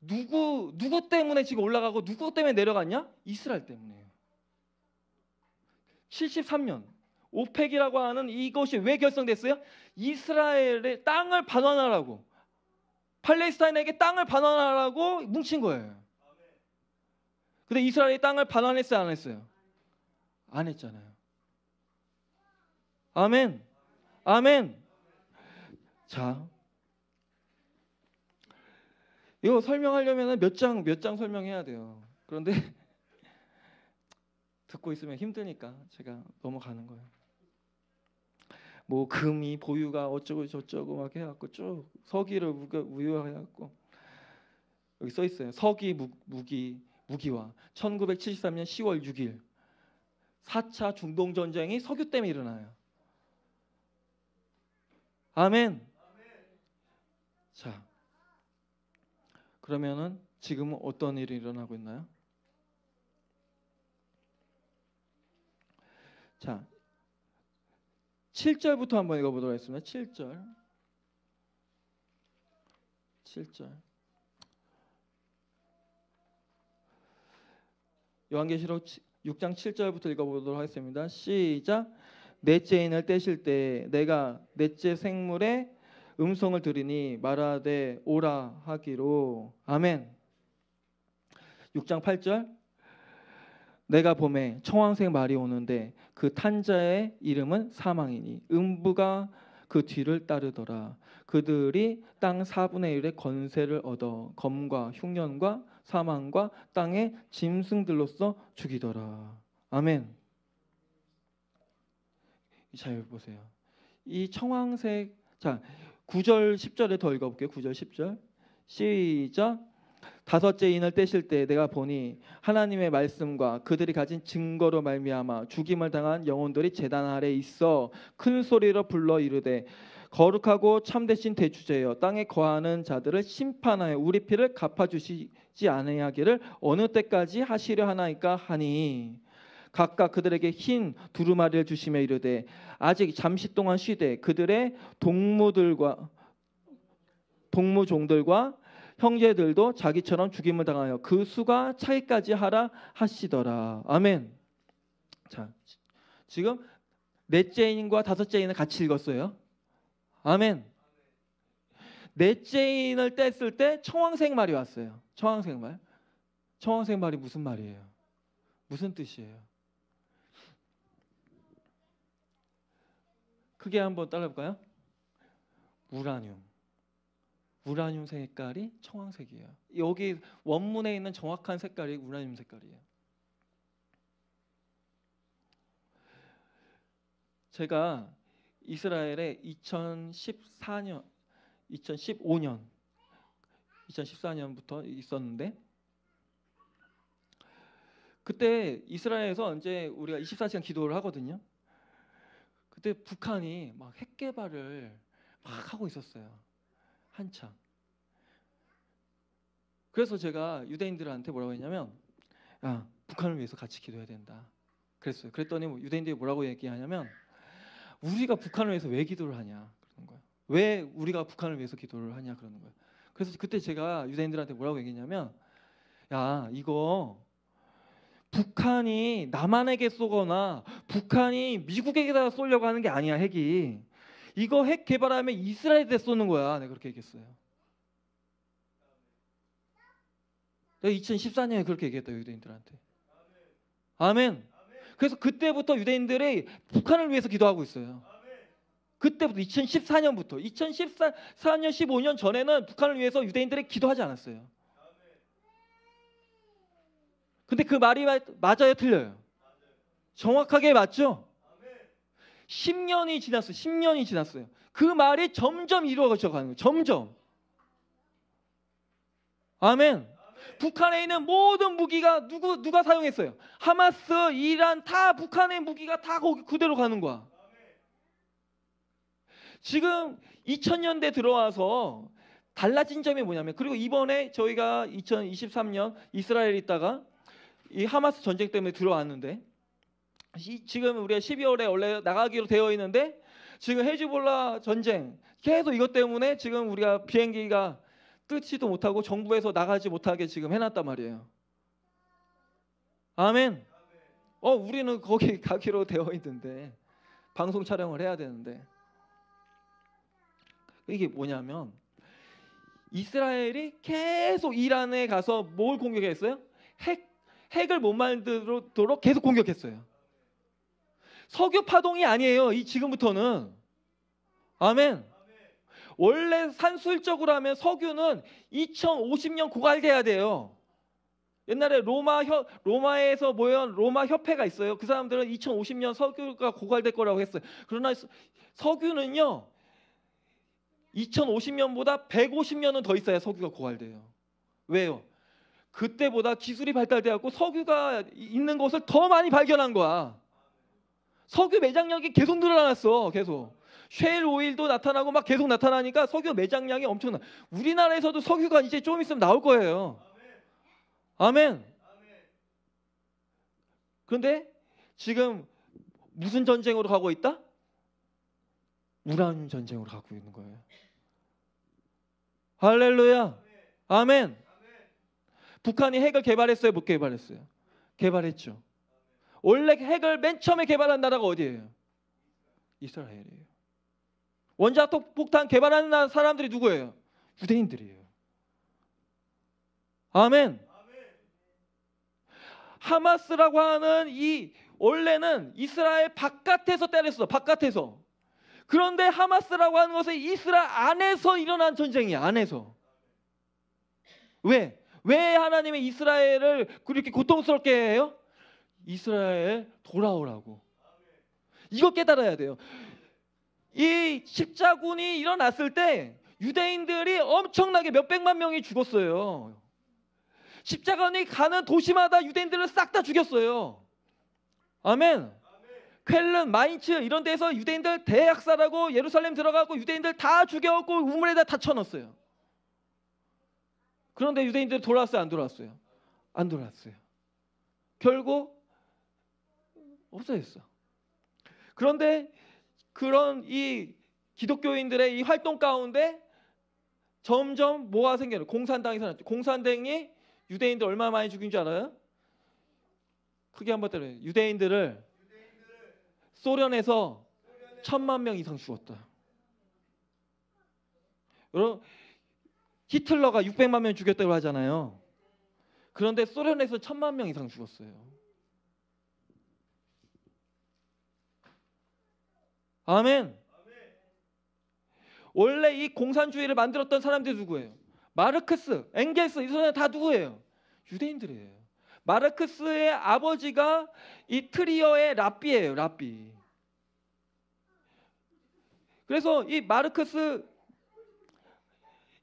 S1: 누구 누구 때문에 지금 올라가고 누구 때문에 내려갔냐? 이스라엘 때문에요. 73년 오펙이라고 하는 이것이 왜 결성됐어요? 이스라엘의 땅을 반환하라고 팔레스타인에게 땅을 반환하라고 뭉친 거예요. 근데 이스라엘이 땅을 반환했어요, 안 했어요? 안 했잖아요. 아멘. 아멘. 자. 이거 설명하려면 몇 장 몇 장 설명해야 돼요. 그런데 듣고 있으면 힘드니까 제가 넘어가는 거예요. 뭐 금이 보유가 어쩌고 저쩌고 막 해갖고 쭉 서기를 우유해갖고 여기 써 있어요. 서기 무, 무기 무기와 1973년 10월 6일 4차 중동 전쟁이 석유 때문에 일어나요. 아멘. 자. 그러면은 지금 어떤 일이 일어나고 있나요? 자. 7절부터 한번 읽어 보도록 하겠습니다. 7절. 7절. 요한계시록 6장 7절부터 읽어보도록 하겠습니다. 시작. 넷째 인을 떼실 때 내가 넷째 생물의 음성을 들으니 말하되 오라 하기로 아멘. 6장 8절 내가 봄에 청황색 말이 오는데 그 탄자의 이름은 사망이니 음부가 그 뒤를 따르더라 그들이 땅 4분의 1의 권세를 얻어 검과 흉년과 사망과 땅의 짐승들로서 죽이더라. 아멘. 잘 보세요. 이 청황색 자 9절 10절에 더 읽어볼게요. 9절 10절 시작 다섯째 인을 떼실 때 내가 보니 하나님의 말씀과 그들이 가진 증거로 말미암아 죽임을 당한 영혼들이 재단 아래 있어 큰 소리로 불러 이르되 거룩하고 참되신 대주제요 땅에 거하는 자들을 심판하여 우리 피를 갚아 주시지 아니하기를 어느 때까지 하시려 하나이까 하니 각각 그들에게 흰 두루마리를 주시며 이르되 아직 잠시 동안 쉬되 그들의 동무들과 동무종들과 형제들도 자기처럼 죽임을 당하여 그 수가 차이까지 하라 하시더라. 아멘. 자, 지금 넷째인과 다섯째인을 같이 읽었어요. 아멘. 넷째인을 뗐을 때 청황색 말이 왔어요. 청황색 말. 청황색 말이 무슨 말이에요? 무슨 뜻이에요? 크게 한번 따라볼까요? 우라늄. 우라늄 색깔이 청황색이에요. 여기 원문에 있는 정확한 색깔이 우라늄 색깔이에요. 제가 이스라엘의 2014년, 2015년, 2014년부터 있었는데 그때 이스라엘에서 이제 우리가 24시간 기도를 하거든요. 그때 북한이 막핵 개발을 막 하고 있었어요. 한창. 그래서 제가 유대인들한테 뭐라고 했냐면 야, 북한을 위해서 같이 기도해야 된다. 그랬어요. 그랬더니 뭐 유대인들이 뭐라고 얘기하냐면 우리가 북한을 위해서 왜 기도를 하냐 그러 거야. 왜 우리가 북한을 위해서 기도를 하냐 그러는 거야. 그래서 그때 제가 유대인들한테 뭐라고 얘기했냐면 야 이거 북한이 남한에게 쏘거나 북한이 미국에게다 쏠려고 하는 게 아니야 핵이 이거 핵 개발하면 이스라엘에 쏘는 거야 내가 그렇게 얘기했어요 내가 2014년에 그렇게 얘기했다 유대인들한테 아멘 그래서 그때부터 유대인들이 북한을 위해서 기도하고 있어요. 그때부터 2014년부터 2014년 15년 전에는 북한을 위해서 유대인들이 기도하지 않았어요. 근데 그 말이 맞아요, 틀려요. 정확하게 맞죠? 10년이 지났어요. 10년이 지났어요. 그 말이 점점 이루어져 가는 거예요. 점점. 아멘. 북한에 있는 모든 무기가 누구 누가 사용했어요? 하마스, 이란 다 북한의 무기가 다 거기 그대로 가는 거야. 지금 2000년대 들어와서 달라진 점이 뭐냐면 그리고 이번에 저희가 2023년 이스라엘 있다가 이 하마스 전쟁 때문에 들어왔는데 지금 우리가 12월에 원래 나가기로 되어 있는데 지금 헤즈볼라 전쟁 계속 이것 때문에 지금 우리가 비행기가 뜨지도 못하고 정부에서 나가지 못하게 지금 해놨단 말이에요. 아멘. 어, 우리는 거기 가기로 되어 있는데 방송 촬영을 해야 되는데 이게 뭐냐면 이스라엘이 계속 이란에 가서 뭘 공격했어요? 핵 핵을 못 만들도록 계속 공격했어요. 석유 파동이 아니에요. 이 지금부터는 아멘. 원래 산술적으로 하면 석유는 2050년 고갈돼야 돼요. 옛날에 로마 협, 로마에서 모여 로마 협회가 있어요. 그 사람들은 2050년 석유가 고갈될 거라고 했어요. 그러나 석유는요. 2050년보다 150년은 더 있어야 석유가 고갈돼요. 왜요? 그때보다 기술이 발달돼갖고 석유가 있는 곳을더 많이 발견한 거야. 석유 매장력이 계속 늘어났어, 계속. 쉘 오일도 나타나고 막 계속 나타나니까 석유 매장량이 엄청나. 우리나라에서도 석유가 이제 좀 있으면 나올 거예요. 아멘. 그런데 지금 무슨 전쟁으로 가고 있다? 우라늄 전쟁으로 가고 있는 거예요. 할렐루야. 아멘. 북한이 핵을 개발했어요, 못 개발했어요? 개발했죠. 원래 핵을 맨 처음에 개발한 나라가 어디예요? 이스라엘이에요. 원자폭탄 폭탄 개발하는 사람들이 누구예요? 유대인들이에요. 아멘. 하마스라고 하는 이 원래는 이스라엘 바깥에서 때렸어. 바깥에서. 그런데 하마스라고 하는 것은 이스라엘 안에서 일어난 전쟁이야. 안에서. 왜? 왜 하나님의 이스라엘을 그렇게 고통스럽게 해요? 이스라엘 돌아오라고. 이거 깨달아야 돼요. 이 십자군이 일어났을 때 유대인들이 엄청나게 몇백만 명이 죽었어요. 십자군이 가는 도시마다 유대인들을 싹 다 죽였어요. 아멘. 쾰른, 마인츠 이런 데서 유대인들 대학살하고 예루살렘 들어가고 유대인들 다 죽여갖고 우물에다 다쳐놨어요 그런데 유대인들이 돌아왔어요? 안 돌아왔어요? 안 돌아왔어요. 결국 없어졌어. 그런데 그런 이 기독교인들의 이 활동 가운데 점점 뭐가 생겨요? 공산당이 살았죠. 공산당이 유대인들 얼마나 많이 죽인 줄 알아요? 크게 한번 때려요. 유대인들을 소련에서 천만 명 이상 죽었다. 여러분 히틀러가 600만 명 죽였다고 하잖아요. 그런데 소련에서 천만 명 이상 죽었어요. 아멘. 원래 이 공산주의를 만들었던 사람들이 누구예요? 마르크스, e n g 이 사람들 다 누구예요? 유대인들이에요. 마르크스의 아버지가 이 트리어의 랍비예요, 랍비. 그래서 이 마르크스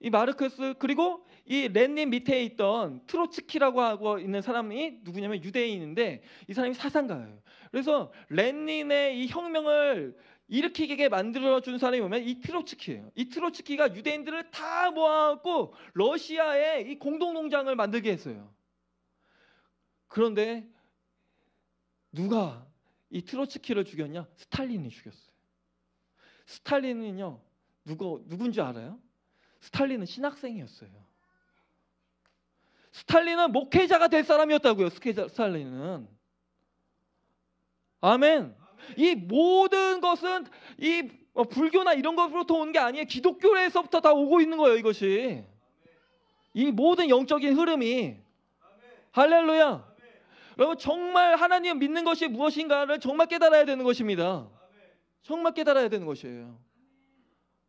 S1: 이 마르크스 그리고 이 렌닌 밑에 있던 트로츠키라고 하고 있는 사람이 누구냐면 유대인인데 이 사람이 사상가예요. 그래서 렌닌의 이 혁명을 일으키게 만들어준 사람이 보면 이 트로츠키예요. 이 트로츠키가 유대인들을 다 모아갖고 러시아에 이 공동농장을 만들게 했어요. 그런데 누가 이 트로츠키를 죽였냐? 스탈린이 죽였어요. 스탈린은요, 누구, 누군지 알아요? 스탈린은 신학생이었어요. 스탈린은 목회자가 될 사람이었다고요, 스 스탈린은. 아멘. 이 모든 것은 이 어, 불교나 이런 것으로부터 오는 게 아니에요. 기독교에서부터 다 오고 있는 거예요, 이것이. 이 모든 영적인 흐름이 할렐루야. 여러분 정말 하나님 믿는 것이 무엇인가를 정말 깨달아야 되는 것입니다. 정말 깨달아야 되는 것이에요.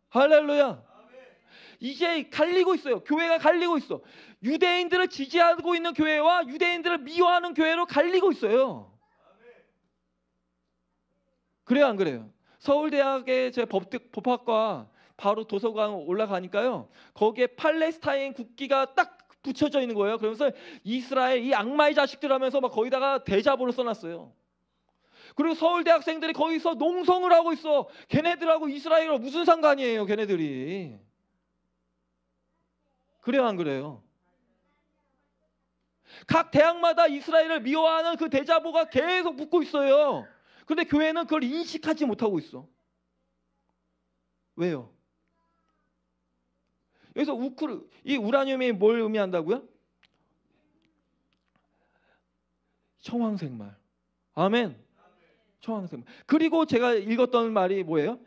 S1: 할렐루야. 이제 갈리고 있어요. 교회가 갈리고 있어. 유대인들을 지지하고 있는 교회와 유대인들을 미워하는 교회로 갈리고 있어요. 그래요, 안 그래요? 서울대학의 제 법득 법학과 바로 도서관 올라가니까요. 거기에 팔레스타인 국기가 딱 붙여져 있는 거예요. 그러면서 이스라엘 이 악마의 자식들 하면서 막 거기다가 대자보를 써놨어요. 그리고 서울대 학생들이 거기서 농성을 하고 있어. 걔네들하고 이스라엘하고 무슨 상관이에요, 걔네들이. 그래요, 안 그래요? 각 대학마다 이스라엘을 미워하는 그 대자보가 계속 붙고 있어요. 근데 교회는 그걸 인식하지 못하고 있어. 왜요? 여기서 우크 이 우라늄이 뭘 의미한다고요? 청황색말. 아멘. 청황색말. 그리고 제가 읽었던 말이 뭐예요?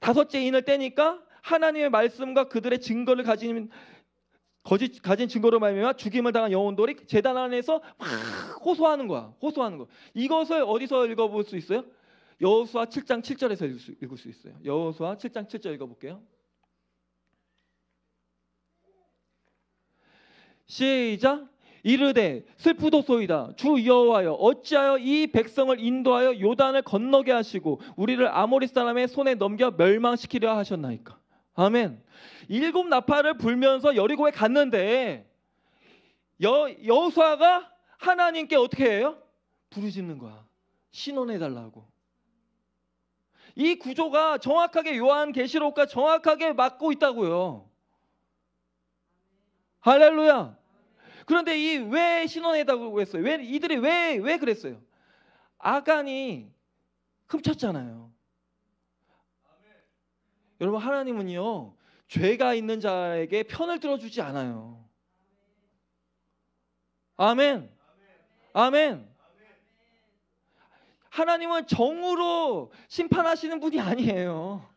S1: 다섯째 인을 떼니까 하나님의 말씀과 그들의 증거를 가진 거짓 가진 증거로 말미암아 죽임을 당한 영혼들이 재단 안에서 막 호소하는 거야. 호소하는 거. 이것을 어디서 읽어볼 수 있어요? 여호수아 7장 7절에서 읽을 수 있어요. 여호수아 7장 7절 읽어볼게요. 시작. 이르되 슬프도소이다 주 여호와여 어찌하여 이 백성을 인도하여 요단을 건너게 하시고 우리를 아모리 사람의 손에 넘겨 멸망시키려 하셨나이까 아멘 일곱 나팔을 불면서 여리고에 갔는데 여, 여수아가 하나님께 어떻게 해요? 부르짖는 거야. 신원해 달라고. 이 구조가 정확하게 요한 계시록과 정확하게 맞고 있다고요. 할렐루야. 그런데 이 왜 신원해달라고 했어요? 왜 이들이 왜왜 왜 그랬어요? 아간이 훔쳤잖아요. 여러분 하나님은요 죄가 있는 자에게 편을 들어주지 않아요. 아멘. 아멘. 하나님은 정으로 심판하시는 분이 아니에요.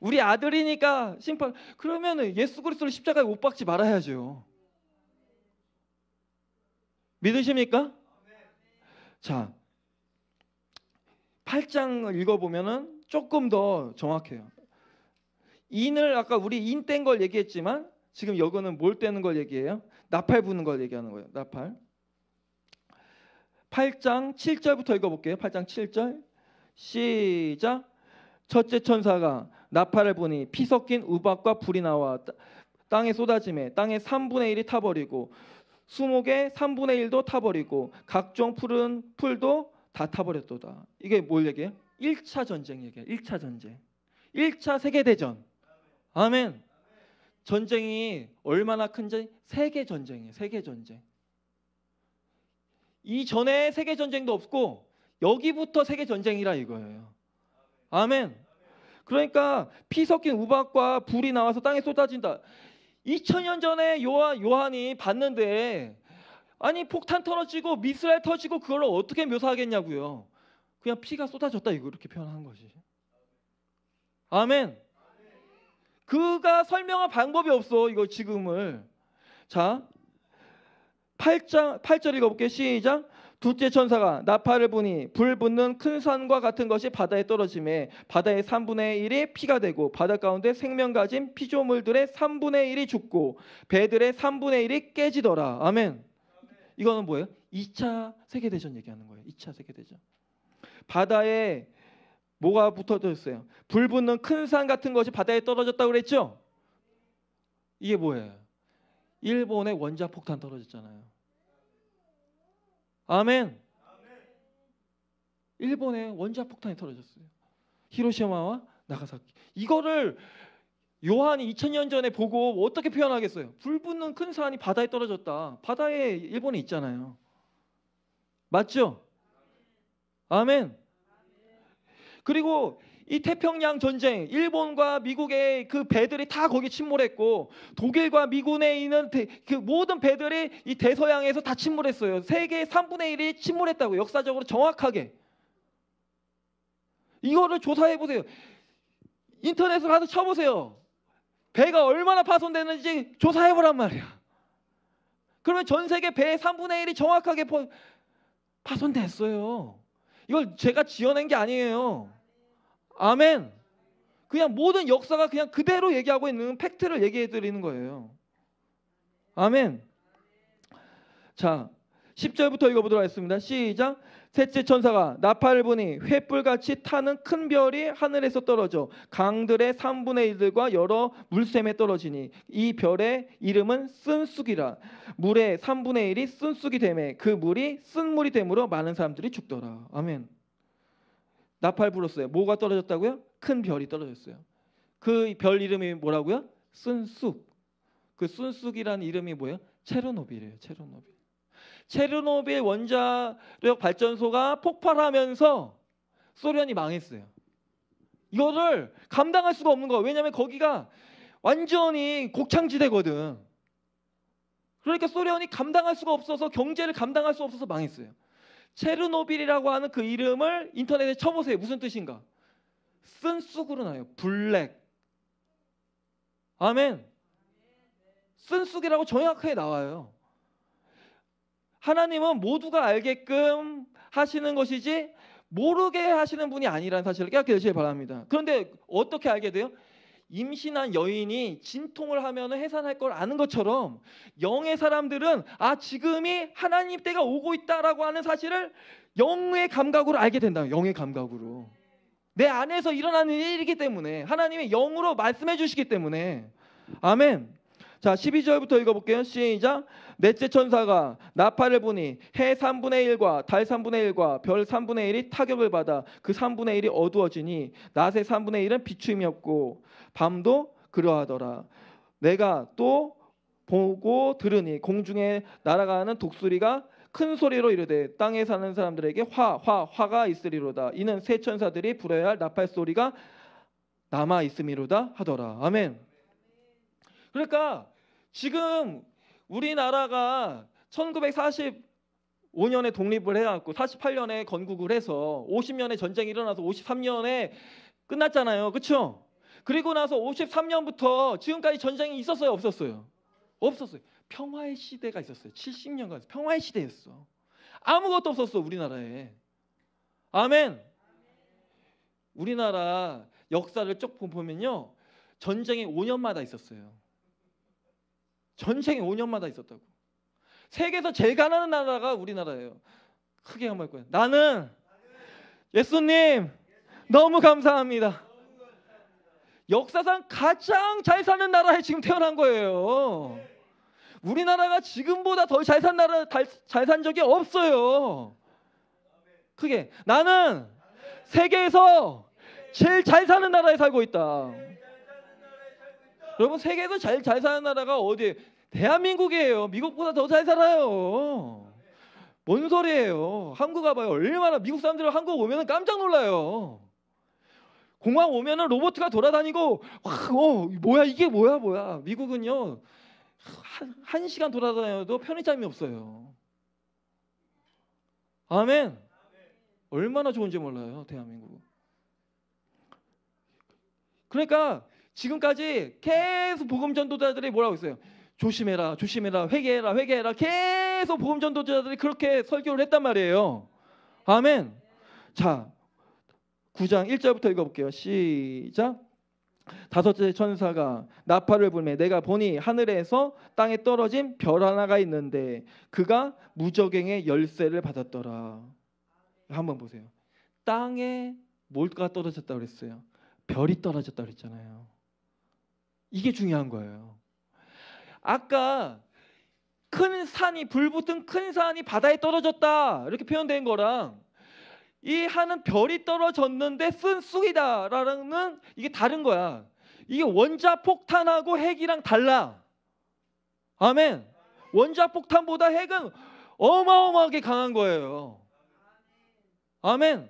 S1: 우리 아들이니까 심판. 그러면 예수 그리스도를 십자가에 못 박지 말아야죠. 믿으십니까? 자, 8장을 읽어보면 조금 더 정확해요. 인을 아까 우리 인 뗀 걸 얘기했지만 지금 여거는 뭘 떼는 걸 얘기해요? 나팔 부는 걸 얘기하는 거예요. 나팔. 8장 7절부터 읽어볼게요. 8장 7절 시작. 첫째 천사가 나팔을 보니 피 섞인 우박과 불이 나와 땅에 쏟아지에 땅의 3분의 1이 타버리고 수목의 3분의 1도 타버리고 각종 푸른 풀도 다 타버렸도다. 이게 뭘 얘기해요? 1차 전쟁 얘기해요 1차 전쟁. 1차 세계대전. 아멘. 전쟁이 얼마나 큰지 세계 전쟁이에요. 세계 전쟁. 이전에 세계 전쟁도 없고 여기부터 세계 전쟁이라 이거예요. 아멘. 그러니까 피 섞인 우박과 불이 나와서 땅에 쏟아진다. 2000년 전에 요한, 요한이 봤는데 아니 폭탄 터지고 미사일 터지고 그걸 어떻게 묘사하겠냐고요. 그냥 피가 쏟아졌다 이거 이렇게 표현한 거지. 아멘. 그가 설명할 방법이 없어. 이거 지금을. 자. 8장 8절 읽어 볼게요. 시작. 둘째 천사가 나팔을 보니 불 붙는 큰 산과 같은 것이 바다에 떨어짐에 바다의 3분의 1이 피가 되고 바다 가운데 생명 가진 피조물들의 3분의 1이 죽고 배들의 3분의 1이 깨지더라. 아멘. 이거는 뭐예요? 2차 세계대전 얘기하는 거예요. 2차 세계대전. 바다에 뭐가 붙어져 있어요? 불 붙는 큰 산 같은 것이 바다에 떨어졌다고 그랬죠? 이게 뭐예요? 일본에 원자폭탄 떨어졌잖아요. 아멘. 일본에 원자폭탄이 떨어졌어요. 히로시마와 나가사키. 이거를 요한이 2000년 전에 보고 어떻게 표현하겠어요? 불 붙는 큰 산이 바다에 떨어졌다. 바다에 일본에 있잖아요. 맞죠? 아멘. 그리고 이 태평양 전쟁, 일본과 미국의 그 배들이 다 거기 침몰했고 독일과 미군에 있는 대, 그 모든 배들이 이 대서양에서 다 침몰했어요. 세계 3분의 1이 침몰했다고 역사적으로 정확하게. 이거를 조사해 보세요. 인터넷으로 하나 쳐보세요. 배가 얼마나 파손되는지 조사해 보란 말이야. 그러면 전 세계 배의 3분의 1이 정확하게 파손됐어요. 이걸 제가 지어낸 게 아니에요. 아멘. 그냥 모든 역사가 그냥 그대로 얘기하고 있는 팩트를 얘기해 드리는 거예요. 아멘. 자, 10절부터 읽어보도록 하겠습니다. 시작. 셋째 천사가 나팔을 보니 횃불같이 타는 큰 별이 하늘에서 떨어져 강들의 3분의 1들과 여러 물샘에 떨어지니 이 별의 이름은 쓴쑥이라 물의 3분의 1이 쓴쑥이 되매 그 물이 쓴물이 되므로 많은 사람들이 죽더라. 아멘. 나팔 불었어요. 뭐가 떨어졌다고요? 큰 별이 떨어졌어요. 그 별 이름이 뭐라고요? 쓴쑥. 그 쓴쑥이라는 이름이 뭐예요? 체르노빌이에요. 체르노빌. 체르노빌 원자력 발전소가 폭발하면서 소련이 망했어요. 이거를 감당할 수가 없는 거예요. 왜냐하면 거기가 완전히 곡창지대거든. 그러니까 소련이 감당할 수가 없어서 경제를 감당할 수 없어서 망했어요. 체르노빌이라고 하는 그 이름을 인터넷에 쳐보세요. 무슨 뜻인가? 쓴쑥으로 나요. 블랙. 아멘. 쓴쑥이라고 정확하게 나와요. 하나님은 모두가 알게끔 하시는 것이지 모르게 하시는 분이 아니라는 사실을 깨닫게 되시길 바랍니다. 그런데 어떻게 알게 돼요? 임신한 여인이 진통을 하면 해산할 걸 아는 것처럼 영의 사람들은 아 지금이 하나님 때가 오고 있다라고 하는 사실을 영의 감각으로 알게 된다. 영의 감각으로 내 안에서 일어나는 일이기 때문에 하나님의 영으로 말씀해 주시기 때문에 아멘. 자 12절부터 읽어볼게요. 시작. 넷째 천사가 나팔을 보니 해 3분의 1과 달 3분의 1과 별 3분의 1이 타격을 받아 그 3분의 1이 어두워지니 낮의 3분의 1은 비추이 없고 밤도 그러하더라. 내가 또 보고 들으니 공중에 날아가는 독수리가 큰 소리로 이르되 땅에 사는 사람들에게 화, 화, 화가 있으리로다. 이는 새 천사들이 불어야 할 나팔 소리가 남아 있음이로다 하더라. 아멘. 그러니까 지금 우리나라가 1945년에 독립을 해갖고 48년에 건국을 해서 50년에 전쟁이 일어나서 53년에 끝났잖아요. 그렇죠? 그리고 나서 53년부터 지금까지 전쟁이 있었어요, 없었어요? 없었어요. 평화의 시대가 있었어요. 70년간 평화의 시대였어. 아무것도 없었어, 우리나라에. 아멘. 우리나라 역사를 쭉 보면요. 전쟁이 5년마다 있었어요. 전 세계 5년마다 있었다고. 세계에서 제일 가난한 나라가 우리나라예요. 크게 한 번 할 거예요. 나는 예수님 너무 감사합니다. 역사상 가장 잘 사는 나라에 지금 태어난 거예요. 우리나라가 지금보다 더 잘산 나라 잘산 적이 없어요. 크게 나는 세계에서 제일 잘 사는 나라에 살고 있다. 여러분 세계에서 제잘 사는 나라가 어디? 대한민국이에요. 미국보다 더 잘 살아요. 뭔 소리예요? 한국 와봐요 얼마나 미국 사람들은 한국 오면 깜짝 놀라요. 공항 오면 로보트가 돌아다니고 어 뭐야 이게 뭐야 뭐야 미국은요 한, 한 시간 돌아다녀도 편의점이 없어요 아멘 얼마나 좋은지 몰라요 대한민국 그러니까 지금까지 계속 복음 전도자들이 뭐라고 했어요? 조심해라, 조심해라, 회개해라, 회개해라. 계속 복음 전도자들이 그렇게 설교를 했단 말이에요. 아멘. 자, 9장 1절부터 읽어볼게요. 시작. 다섯째 천사가 나팔을 불매 내가 보니 하늘에서 땅에 떨어진 별 하나가 있는데 그가 무적행의 열쇠를 받았더라. 한번 보세요. 땅에 뭘가 떨어졌다 그랬어요. 별이 떨어졌다 그랬잖아요. 이게 중요한 거예요. 아까 큰 산이 불붙은 큰 산이 바다에 떨어졌다 이렇게 표현된 거랑 이 하는 별이 떨어졌는데 쓴 쑥이다라는 이게 다른 거야. 이게 원자 폭탄하고 핵이랑 달라. 아멘. 원자 폭탄보다 핵은 어마어마하게 강한 거예요. 아멘.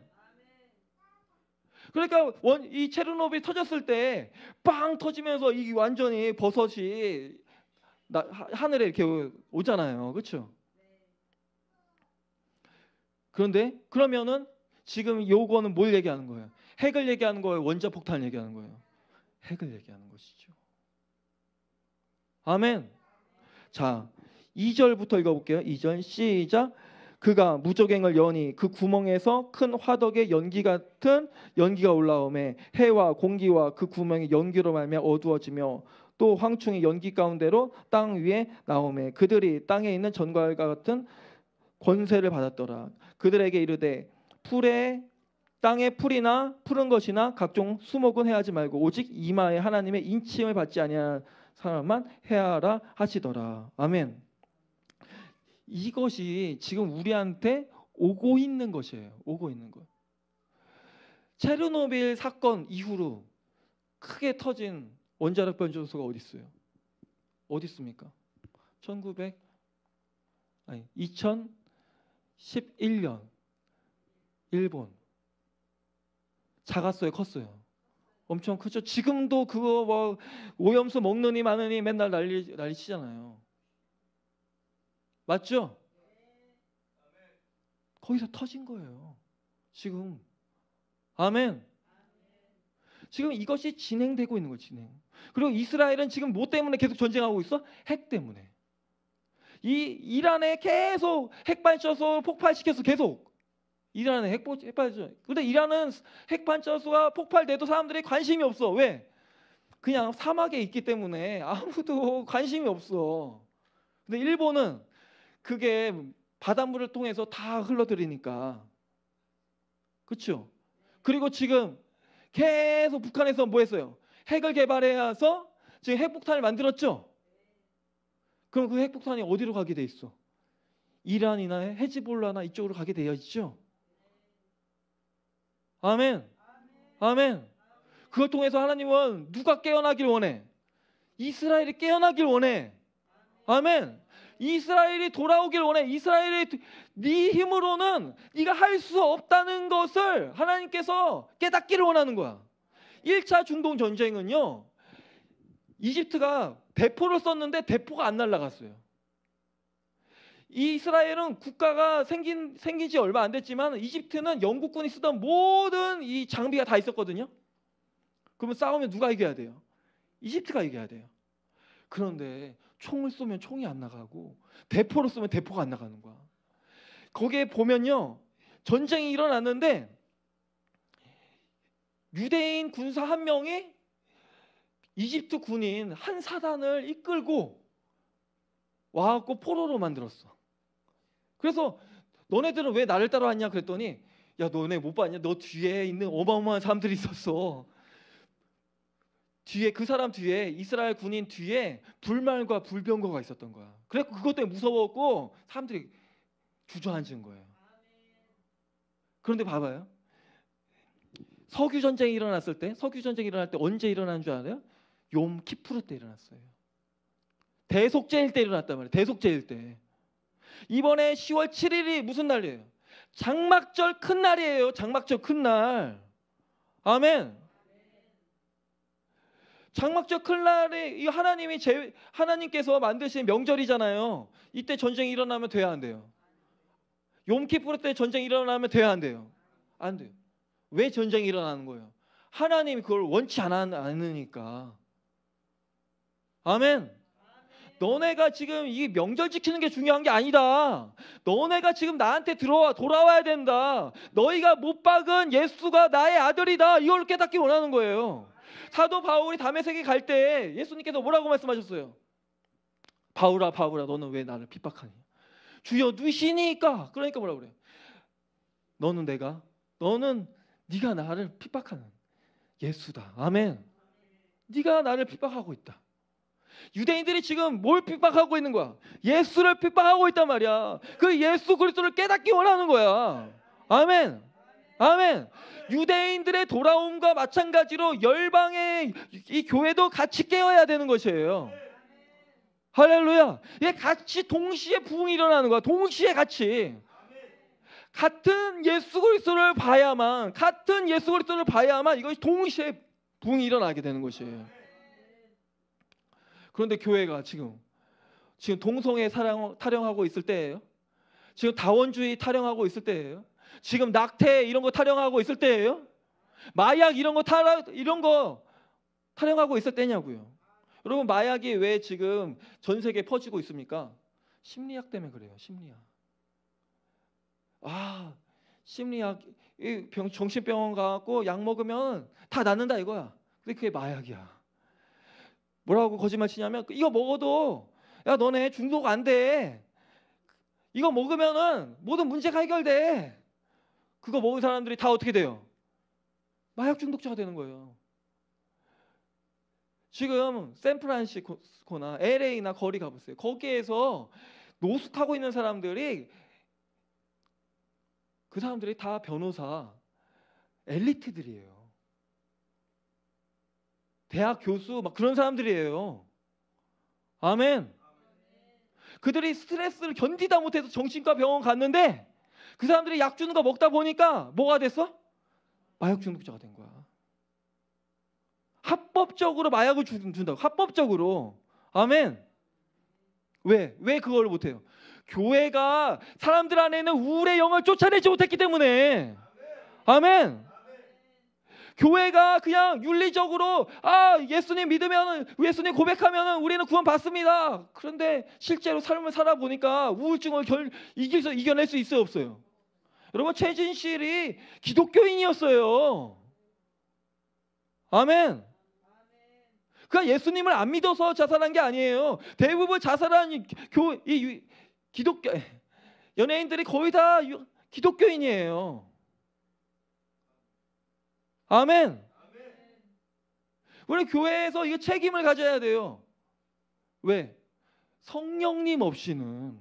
S1: 그러니까 원, 이 체르노빌 터졌을 때 빵 터지면서 이 완전히 버섯이 나, 하늘에 이렇게 오잖아요. 그렇죠? 그런데 그러면은 지금 요거는 뭘 얘기하는 거예요? 핵을 얘기하는 거예요. 원자 폭탄 얘기하는 거예요. 핵을 얘기하는 것이죠. 아멘. 자, 2절부터 읽어 볼게요. 2절 시작. 그가 무적행을 여니 그 구멍에서 큰 화덕의 연기 같은 연기가 올라오매 해와 공기와 그 구멍의 연기로 말며 어두워지며 또 황충이 연기 가운데로 땅 위에 나오매 그들이 땅에 있는 전과일과 같은 권세를 받았더라 그들에게 이르되 풀에 땅의 풀이나 푸른 것이나 각종 수목은 해하지 말고 오직 이마에 하나님의 인침을 받지 아니한 사람만 해하라 하시더라 아멘. 이것이 지금 우리한테 오고 있는 것이에요. 오고 있는 거. 체르노빌 사건 이후로 크게 터진 원자력 변조소가 어디 있어요? 어디 있습니까? 1900 아니 2011년 일본 작았어요, 컸어요. 엄청 크죠. 지금도 그거 뭐 오염수 먹느니 마느니 맨날 난리 난리 치잖아요. 맞죠? 거기서 터진 거예요. 지금 아멘. 지금 이것이 진행되고 있는 거예요. 진행. 그리고 이스라엘은 지금 뭐 때문에 계속 전쟁하고 있어? 핵 때문에. 이 이란에 계속 핵발전소 폭발시켜서 계속 이란에 핵 핵발전. 근데 이란은 핵발전소가 폭발돼도 사람들이 관심이 없어. 왜? 그냥 사막에 있기 때문에 아무도 관심이 없어. 근데 일본은 그게 바닷물을 통해서 다 흘러들이니까. 그렇죠? 그리고 지금 계속 북한에서 뭐 했어요? 핵을 개발해서 지금 핵폭탄을 만들었죠? 그럼 그 핵폭탄이 어디로 가게 돼 있어? 이란이나 헤지볼라나 이쪽으로 가게 되어 있죠? 아멘. 아멘. 그걸 통해서 하나님은 누가 깨어나길 원해? 이스라엘이 깨어나길 원해. 아멘. 이스라엘이 돌아오길 원해. 이스라엘이 네 힘으로는 네가 할 수 없다는 것을 하나님께서 깨닫기를 원하는 거야. 1차 중동 전쟁은요. 이집트가 대포를 썼는데 대포가 안 날아갔어요. 이스라엘은 국가가 생긴 생긴 지 얼마 안 됐지만 이집트는 영국군이 쓰던 모든 이 장비가 다 있었거든요. 그러면 싸우면 누가 이겨야 돼요? 이집트가 이겨야 돼요. 그런데 총을 쏘면 총이 안 나가고 대포를 쏘면 대포가 안 나가는 거야. 거기에 보면요. 전쟁이 일어났는데 유대인 군사 한 명이 이집트 군인 한 사단을 이끌고 와갖고 포로로 만들었어. 그래서 너네들은 왜 나를 따라왔냐 그랬더니 야 너네 못 봤냐? 너 뒤에 있는 어마어마한 사람들이 있었어. 뒤에 그 사람 뒤에 이스라엘 군인 뒤에 불말과 불병거가 있었던 거야. 그래 그것 때문에 무서웠고 사람들이 주저앉은 거예요. 그런데 봐봐요. 석유 전쟁이 일어났을 때 석유 전쟁이 일어날 때 언제 일어난 줄 알아요? 욤키프르때 일어났어요. 대속죄일 때 일어났단 말이에요. 대속죄일 때. 이번에 10월 7일이 무슨 날이에요? 장막절 큰 날이에요. 장막절 큰 날. 아멘. 장막적 클날이 하나님이 제, 하나님께서 만드신 명절이잖아요. 이때 전쟁이 일어나면 돼야 안 돼요. 욤키프르 때 전쟁이 일어나면 돼야 안 돼요. 안 돼요. 왜 전쟁이 일어나는 거예요? 하나님이 그걸 원치 않으니까. 아멘. 너네가 지금 이 명절 지키는 게 중요한 게 아니다. 너네가 지금 나한테 들어와 돌아와야 된다. 너희가 못 박은 예수가 나의 아들이다. 이걸 깨닫기 원하는 거예요. 사도 바울이 담에색에 갈 때 예수님께서 뭐라고 말씀하셨어요? 바울아 바울아 너는 왜 나를 핍박하니? 주여 누시니까 그러니까 뭐라 그래요? 너는 내가 너는 네가 나를 핍박하는 예수다. 아멘. 네가 나를 핍박하고 있다. 유대인들이 지금 뭘 핍박하고 있는 거야? 예수를 핍박하고 있단 말이야. 그 예수 그리스도를 깨닫기 원하는 거야. 아멘. 아멘. 유대인들의 돌아옴과 마찬가지로 열방의 이 교회도 같이 깨어야 되는 것이에요. 할렐루야. 얘 예, 같이 동시에 부흥이 일어나는 거야. 동시에 같이. 같은 예수 그리스도를 봐야만 같은 예수 그리스도를 봐야만 이것이 동시에 부이 일어나게 되는 것이에요. 그런데 교회가 지금 지금 동성애 사랑, 타령하고 있을 때예요. 지금 다원주의 타령하고 있을 때예요. 지금 낙태 이런 거 타령하고 있을 때예요? 마약 이런 거 타라 이런 거 타령하고 있을 때냐고요. 여러분 마약이 왜 지금 전세계 퍼지고 있습니까? 심리학 때문에 그래요. 심리학. 아, 심리학 이 병, 정신병원 가고 약 먹으면 다 낫는다 이거야. 근데 그게 마약이야. 뭐라고 거짓말 치냐면 이거 먹어도 야 너네 중독 안 돼. 이거 먹으면은 모든 문제가 해결돼. 그거 먹은 사람들이 다 어떻게 돼요? 마약 중독자가 되는 거예요. 지금 샌프란시스코나 LA나 거리 가보세요. 거기에서 노숙하고 있는 사람들이 그 사람들이 다 변호사 엘리트들이에요. 대학 교수 막 그런 사람들이에요. 아멘. 그들이 스트레스를 견디다 못해서 정신과 병원 갔는데 그 사람들이 약 주는 거 먹다 보니까 뭐가 됐어? 마약 중독자가 된 거야. 합법적으로 마약을 준다고. 합법적으로. 아멘. 왜? 왜 그걸 못해요? 교회가 사람들 안에 는 우울의 영을 쫓아내지 못했기 때문에. 아멘. 교회가 그냥 윤리적으로 아 예수님 믿으면 예수님 고백하면 우리는 구원 받습니다. 그런데 실제로 삶을 살아보니까 우울증을 결, 이길 수, 이겨낼 수 있어요 없어요? 여러분 최진실이 기독교인이었어요. 아멘. 그가 예수님을 안 믿어서 자살한 게 아니에요. 대부분 자살한 교, 이 기독교 연예인들이 거의 다 기독교인이에요. 아멘. 우리 교회에서 이거 책임을 가져야 돼요. 왜? 성령님 없이는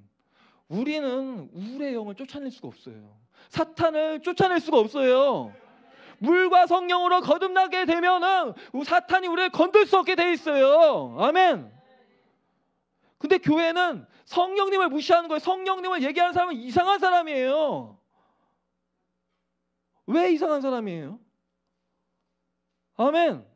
S1: 우리는 우울의 영을 쫓아낼 수가 없어요. 사탄을 쫓아낼 수가 없어요. 물과 성령으로 거듭나게 되면은 사탄이 우리를 건들 수 없게 돼 있어요. 아멘. 근데 교회는 성령님을 무시하는 거예요. 성령님을 얘기하는 사람은 이상한 사람이에요. 왜 이상한 사람이에요? 아멘.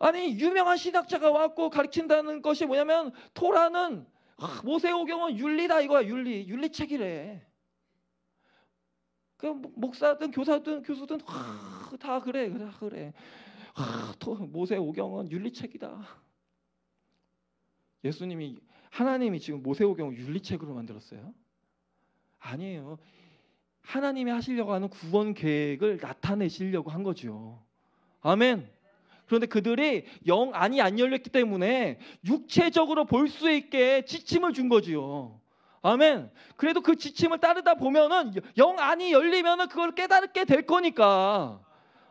S1: 아니 유명한 신학자가 왔고 가르친다는 것이 뭐냐면 토라는 아, 모세오경은 윤리다 이거야 윤리 윤리책이래 그 목사든 교사든 교수든 다 그래 다 그래 하, 모세 오경은 윤리책이다. 예수님이 하나님이 지금 모세 오경을 윤리책으로 만들었어요? 아니에요. 하나님이 하시려고 하는 구원 계획을 나타내시려고 한 거죠. 아멘. 그런데 그들이 영 안이 안 열렸기 때문에 육체적으로 볼 수 있게 지침을 준 거지요. 아멘. 그래도 그 지침을 따르다 보면은 영 안이 열리면은 그걸 깨닫게 될 거니까.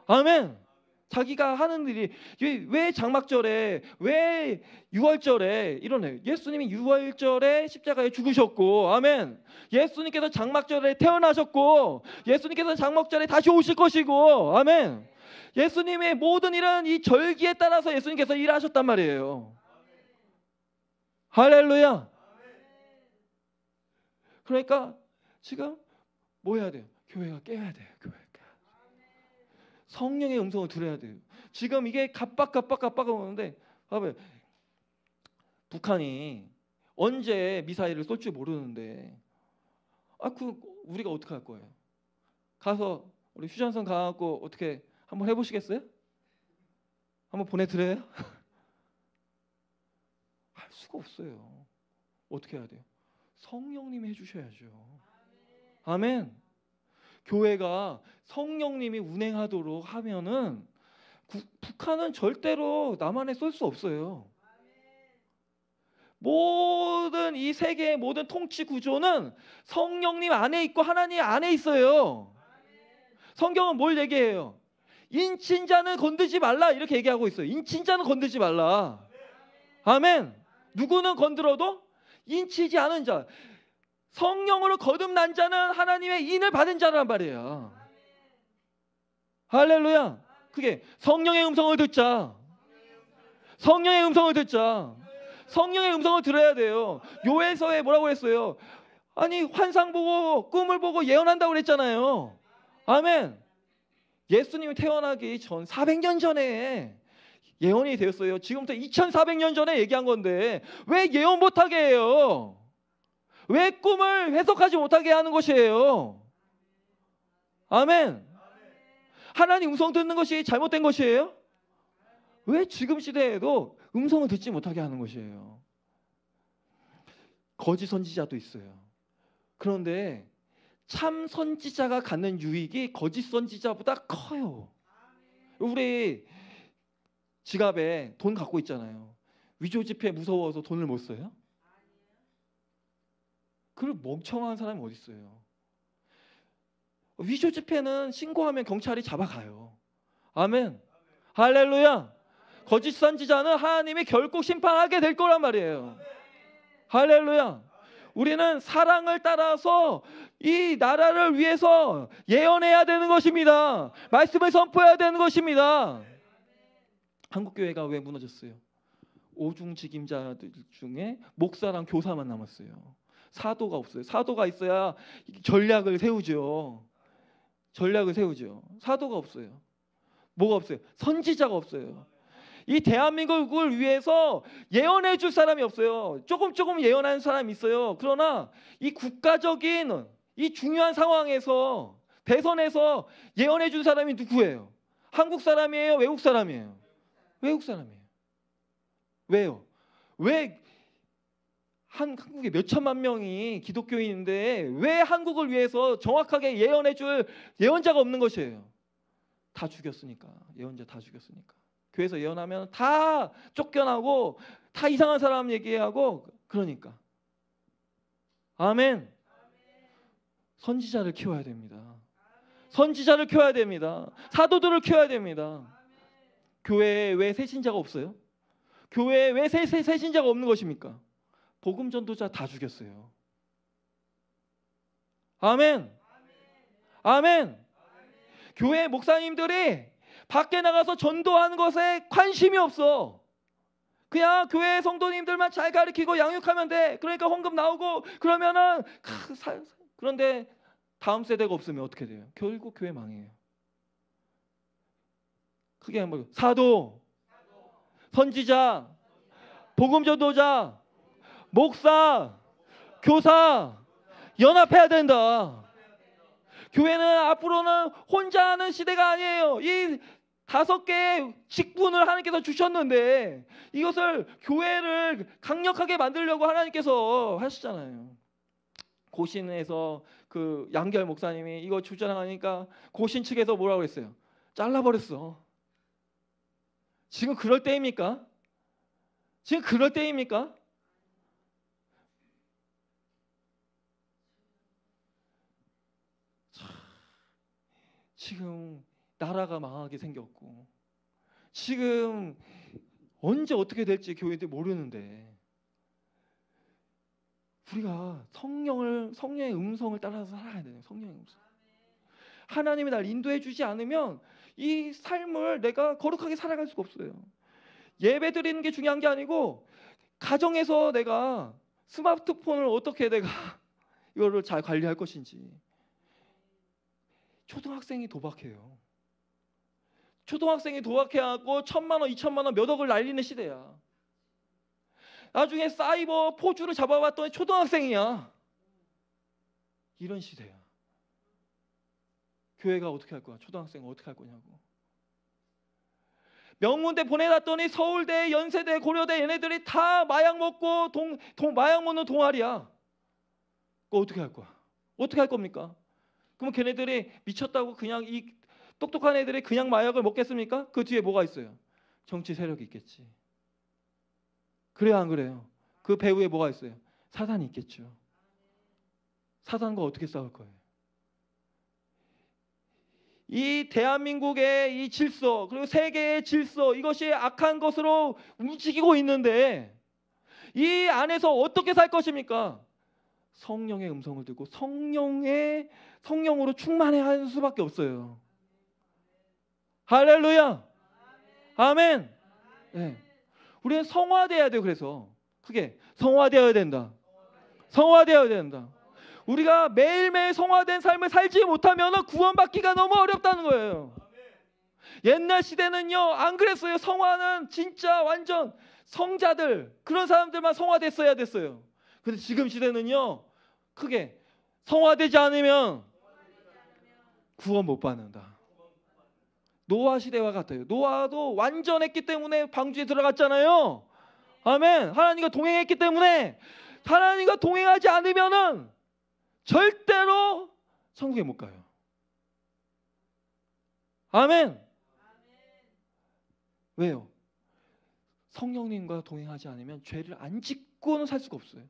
S1: 아멘. 자기가 하는 일이 왜 장막절에 왜 유월절에 이러네. 예수님이 유월절에 십자가에 죽으셨고 아멘. 예수님께서 장막절에 태어나셨고 예수님께서 장막절에 다시 오실 것이고 아멘. 예수님의 모든 일은 이 절기에 따라서 예수님께서 일하셨단 말이에요. 할렐루야. 그러니까 지금 뭐 해야 돼요? 교회가 깨야 돼요. 교회가. 성령의 음성을 들어야 돼요. 지금 이게 갑박갑박갑박 오는데 봐봐요. 북한이 언제 미사일을 쏠줄 모르는데 아 그 우리가 어떻게 할 거예요? 가서 우리 휴전선 가갖고 어떻게 한번 해보시겠어요? 한번 보내드려요? 할 수가 없어요. 어떻게 해야 돼요? 성령님이 해주셔야죠. 아멘. 교회가 성령님이 운행하도록 하면은 구, 북한은 절대로 남한에 쏠수 없어요. 모든 이 세계의 모든 통치 구조는 성령님 안에 있고 하나님 안에 있어요. 성경은 뭘 얘기해요? 인친자는 건드지 말라 이렇게 얘기하고 있어요. 인친자는 건드지 말라. 아멘. 누구는 건드려도 인치지 않은 자. 성령으로 거듭난 자는 하나님의 인을 받은 자란 말이에요. 할렐루야. 그게 성령의 음성을 듣자. 성령의 음성을 듣자. 성령의 음성을 들어야 돼요. 요에서에 뭐라고 했어요? 아니 환상 보고 꿈을 보고 예언한다고 그랬잖아요. 아멘. 예수님이 태어나기 전 400년 전에 예언이 되었어요. 지금부터 2400년 전에 얘기한 건데 왜 예언 못하게 해요? 왜 꿈을 해석하지 못하게 하는 것이에요? 아멘. 하나님 음성 듣는 것이 잘못된 것이에요? 왜 지금 시대에도 음성을 듣지 못하게 하는 것이에요? 거짓 선지자도 있어요. 그런데 참 선지자가 갖는 유익이 거짓 선지자보다 커요. 우리 지갑에 돈 갖고 있잖아요. 위조 지폐 무서워서 돈을 못 써요? 그걸 멍청한 사람이 어디 있어요? 위조 지폐는 신고하면 경찰이 잡아가요. 아멘. 할렐루야. 거짓 선지자는 하나님이 결국 심판하게 될 거란 말이에요. 할렐루야. 우리는 사랑을 따라서 이 나라를 위해서 예언해야 되는 것입니다. 말씀을 선포해야 되는 것입니다. 한국 교회가 왜 무너졌어요? 오중 직임자들 중에 목사랑 교사만 남았어요. 사도가 없어요. 사도가 있어야 전략을 세우죠. 전략을 세우죠. 사도가 없어요. 뭐가 없어요? 선지자가 없어요. 이 대한민국을 위해서 예언해 줄 사람이 없어요. 조금 조금 예언하는 사람이 있어요. 그러나 이 국가적인 이 중요한 상황에서 대선에서 예언해 준 사람이 누구예요? 한국 사람이에요? 외국 사람이에요? 외국 사람이에요. 왜요? 왜 한 한국에 몇 천만 명이 기독교인인데 왜 한국을 위해서 정확하게 예언해 줄 예언자가 없는 것이에요? 다 죽였으니까. 예언자 다 죽였으니까. 교회에서 예언하면 다 쫓겨나고 다 이상한 사람 얘기하고 그러니까. 아멘. 선지자를 키워야 됩니다. 선지자를 키워야 됩니다. 사도들을 키워야 됩니다. 교회에 왜 새신자가 없어요? 교회에 왜 새, 새, 새신자가 없는 것입니까? 복음 전도자 다 죽였어요. 아멘. 아멘. 아멘. 교회 목사님들이 밖에 나가서 전도하는 것에 관심이 없어. 그냥 교회 성도님들만 잘 가르치고 양육하면 돼. 그러니까 헌금 나오고 그러면은 크, 사, 그런데 다음 세대가 없으면 어떻게 돼요? 결국 교회 망해요. 크게 한번 사도, 선지자, 복음 전도자, 목사, 교사 연합해야 된다. 교회는 앞으로는 혼자 하는 시대가 아니에요. 이 다섯 개의 직분을 하나님께서 주셨는데 이것을 교회를 강력하게 만들려고 하나님께서 하시잖아요. 고신에서 그 양결 목사님이 이거 주장하니까 고신 측에서 뭐라고 했어요? 잘라버렸어. 지금 그럴 때입니까? 지금 그럴 때입니까? 지금 나라가 망하게 생겼고 지금 언제 어떻게 될지 교회들 모르는데 우리가 성령을 성령의 음성을 따라서 살아야 돼요. 성령의 음성. 하나님이 날 인도해 주지 않으면 이 삶을 내가 거룩하게 살아갈 수가 없어요. 예배 드리는 게 중요한 게 아니고 가정에서 내가 스마트폰을 어떻게 내가 이거를 잘 관리할 것인지. 초등학생이 도박해요. 초등학생이 도박해갖고 천만 원, 이천만 원몇 억을 날리는 시대야. 나중에 사이버 포주를 잡아봤더니 초등학생이야. 이런 시대야. 교회가 어떻게 할 거야? 초등학생 은 어떻게 할 거냐고. 명문대 보내놨더니 서울대, 연세대, 고려대 얘네들이 다 마약 먹고 동, 동 마약 먹는 동아리야. 그거 어떻게 할 거야? 어떻게 할 겁니까? 그럼 걔네들이 미쳤다고 그냥 이 똑똑한 애들이 그냥 마약을 먹겠습니까? 그 뒤에 뭐가 있어요? 정치 세력이 있겠지. 그래야 안 그래요? 그 배후에 뭐가 있어요? 사단이 있겠죠. 사단과 어떻게 싸울 거예요? 이 대한민국의 이 질서 그리고 세계의 질서 이것이 악한 것으로 움직이고 있는데 이 안에서 어떻게 살 것입니까? 성령의 음성을 듣고 성령의 성령으로 충만해 할 수밖에 없어요. 할렐루야. 아멘. 네. 우리는 성화돼야 돼요. 그래서 그게 성화되어야 된다. 성화되어야 된다. 우리가 매일매일 성화된 삶을 살지 못하면 구원받기가 너무 어렵다는 거예요. 옛날 시대는요 안 그랬어요. 성화는 진짜 완전 성자들 그런 사람들만 성화됐어야 됐어요. 근데 지금 시대는요 크게 성화되지 않으면 구원 못 받는다. 노아 시대와 같아요. 노아도 완전했기 때문에 방주에 들어갔잖아요. 아멘. 하나님과 동행했기 때문에 하나님과 동행하지 않으면은 절대로 천국에 못 가요. 아멘. 아멘. 왜요? 성령님과 동행하지 않으면 죄를 안 짓고는 살 수가 없어요.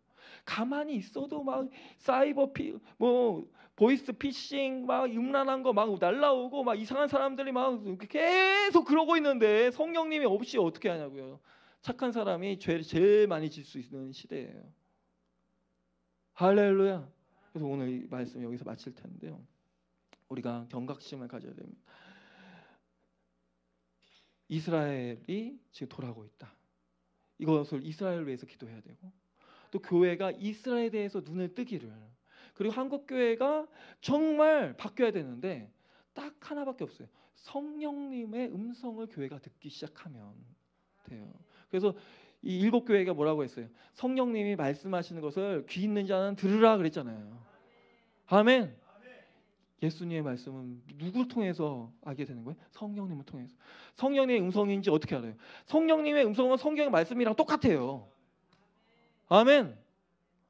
S1: 가만히 있어도 막 사이버 피, 뭐 보이스 피싱 막 음란한 거 막 날라오고 막 이상한 사람들이 막 계속 그러고 있는데 성령님이 없이 어떻게 하냐고요. 착한 사람이 죄를 제일 많이 질수 있는 시대예요. 할렐루야. 그래서 오늘 이 말씀 여기서 마칠 텐데요. 우리가 경각심을 가져야 됩니다. 이스라엘이 지금 돌아오고 있다. 이것을 이스라엘을 위해서 기도해야 되고 또 교회가 이스라엘에 대해서 눈을 뜨기를 그리고 한국 교회가 정말 바뀌어야 되는데 딱 하나밖에 없어요. 성령님의 음성을 교회가 듣기 시작하면 돼요. 그래서 이 일곱 교회가 뭐라고 했어요? 성령님이 말씀하시는 것을 귀 있는 자는 들으라 그랬잖아요. 아멘. 예수님의 말씀은 누구를 통해서 알게 되는 거예요? 성령님을 통해서. 성령님의 음성인지 어떻게 알아요? 성령님의 음성은 성경의 말씀이랑 똑같아요. 아멘.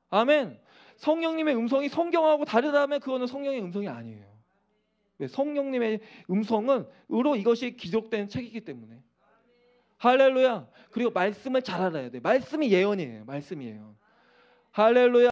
S1: 아멘. 성령님의 음성이 성경하고 다르다면 그거는 성령의 음성이 아니에요. 왜 성령님의 음성은 으로 이것이 기록된 책이기 때문에 할렐루야. 그리고 말씀을 잘 알아야 돼. 말씀이 예언이에요. 말씀이에요. 할렐루야.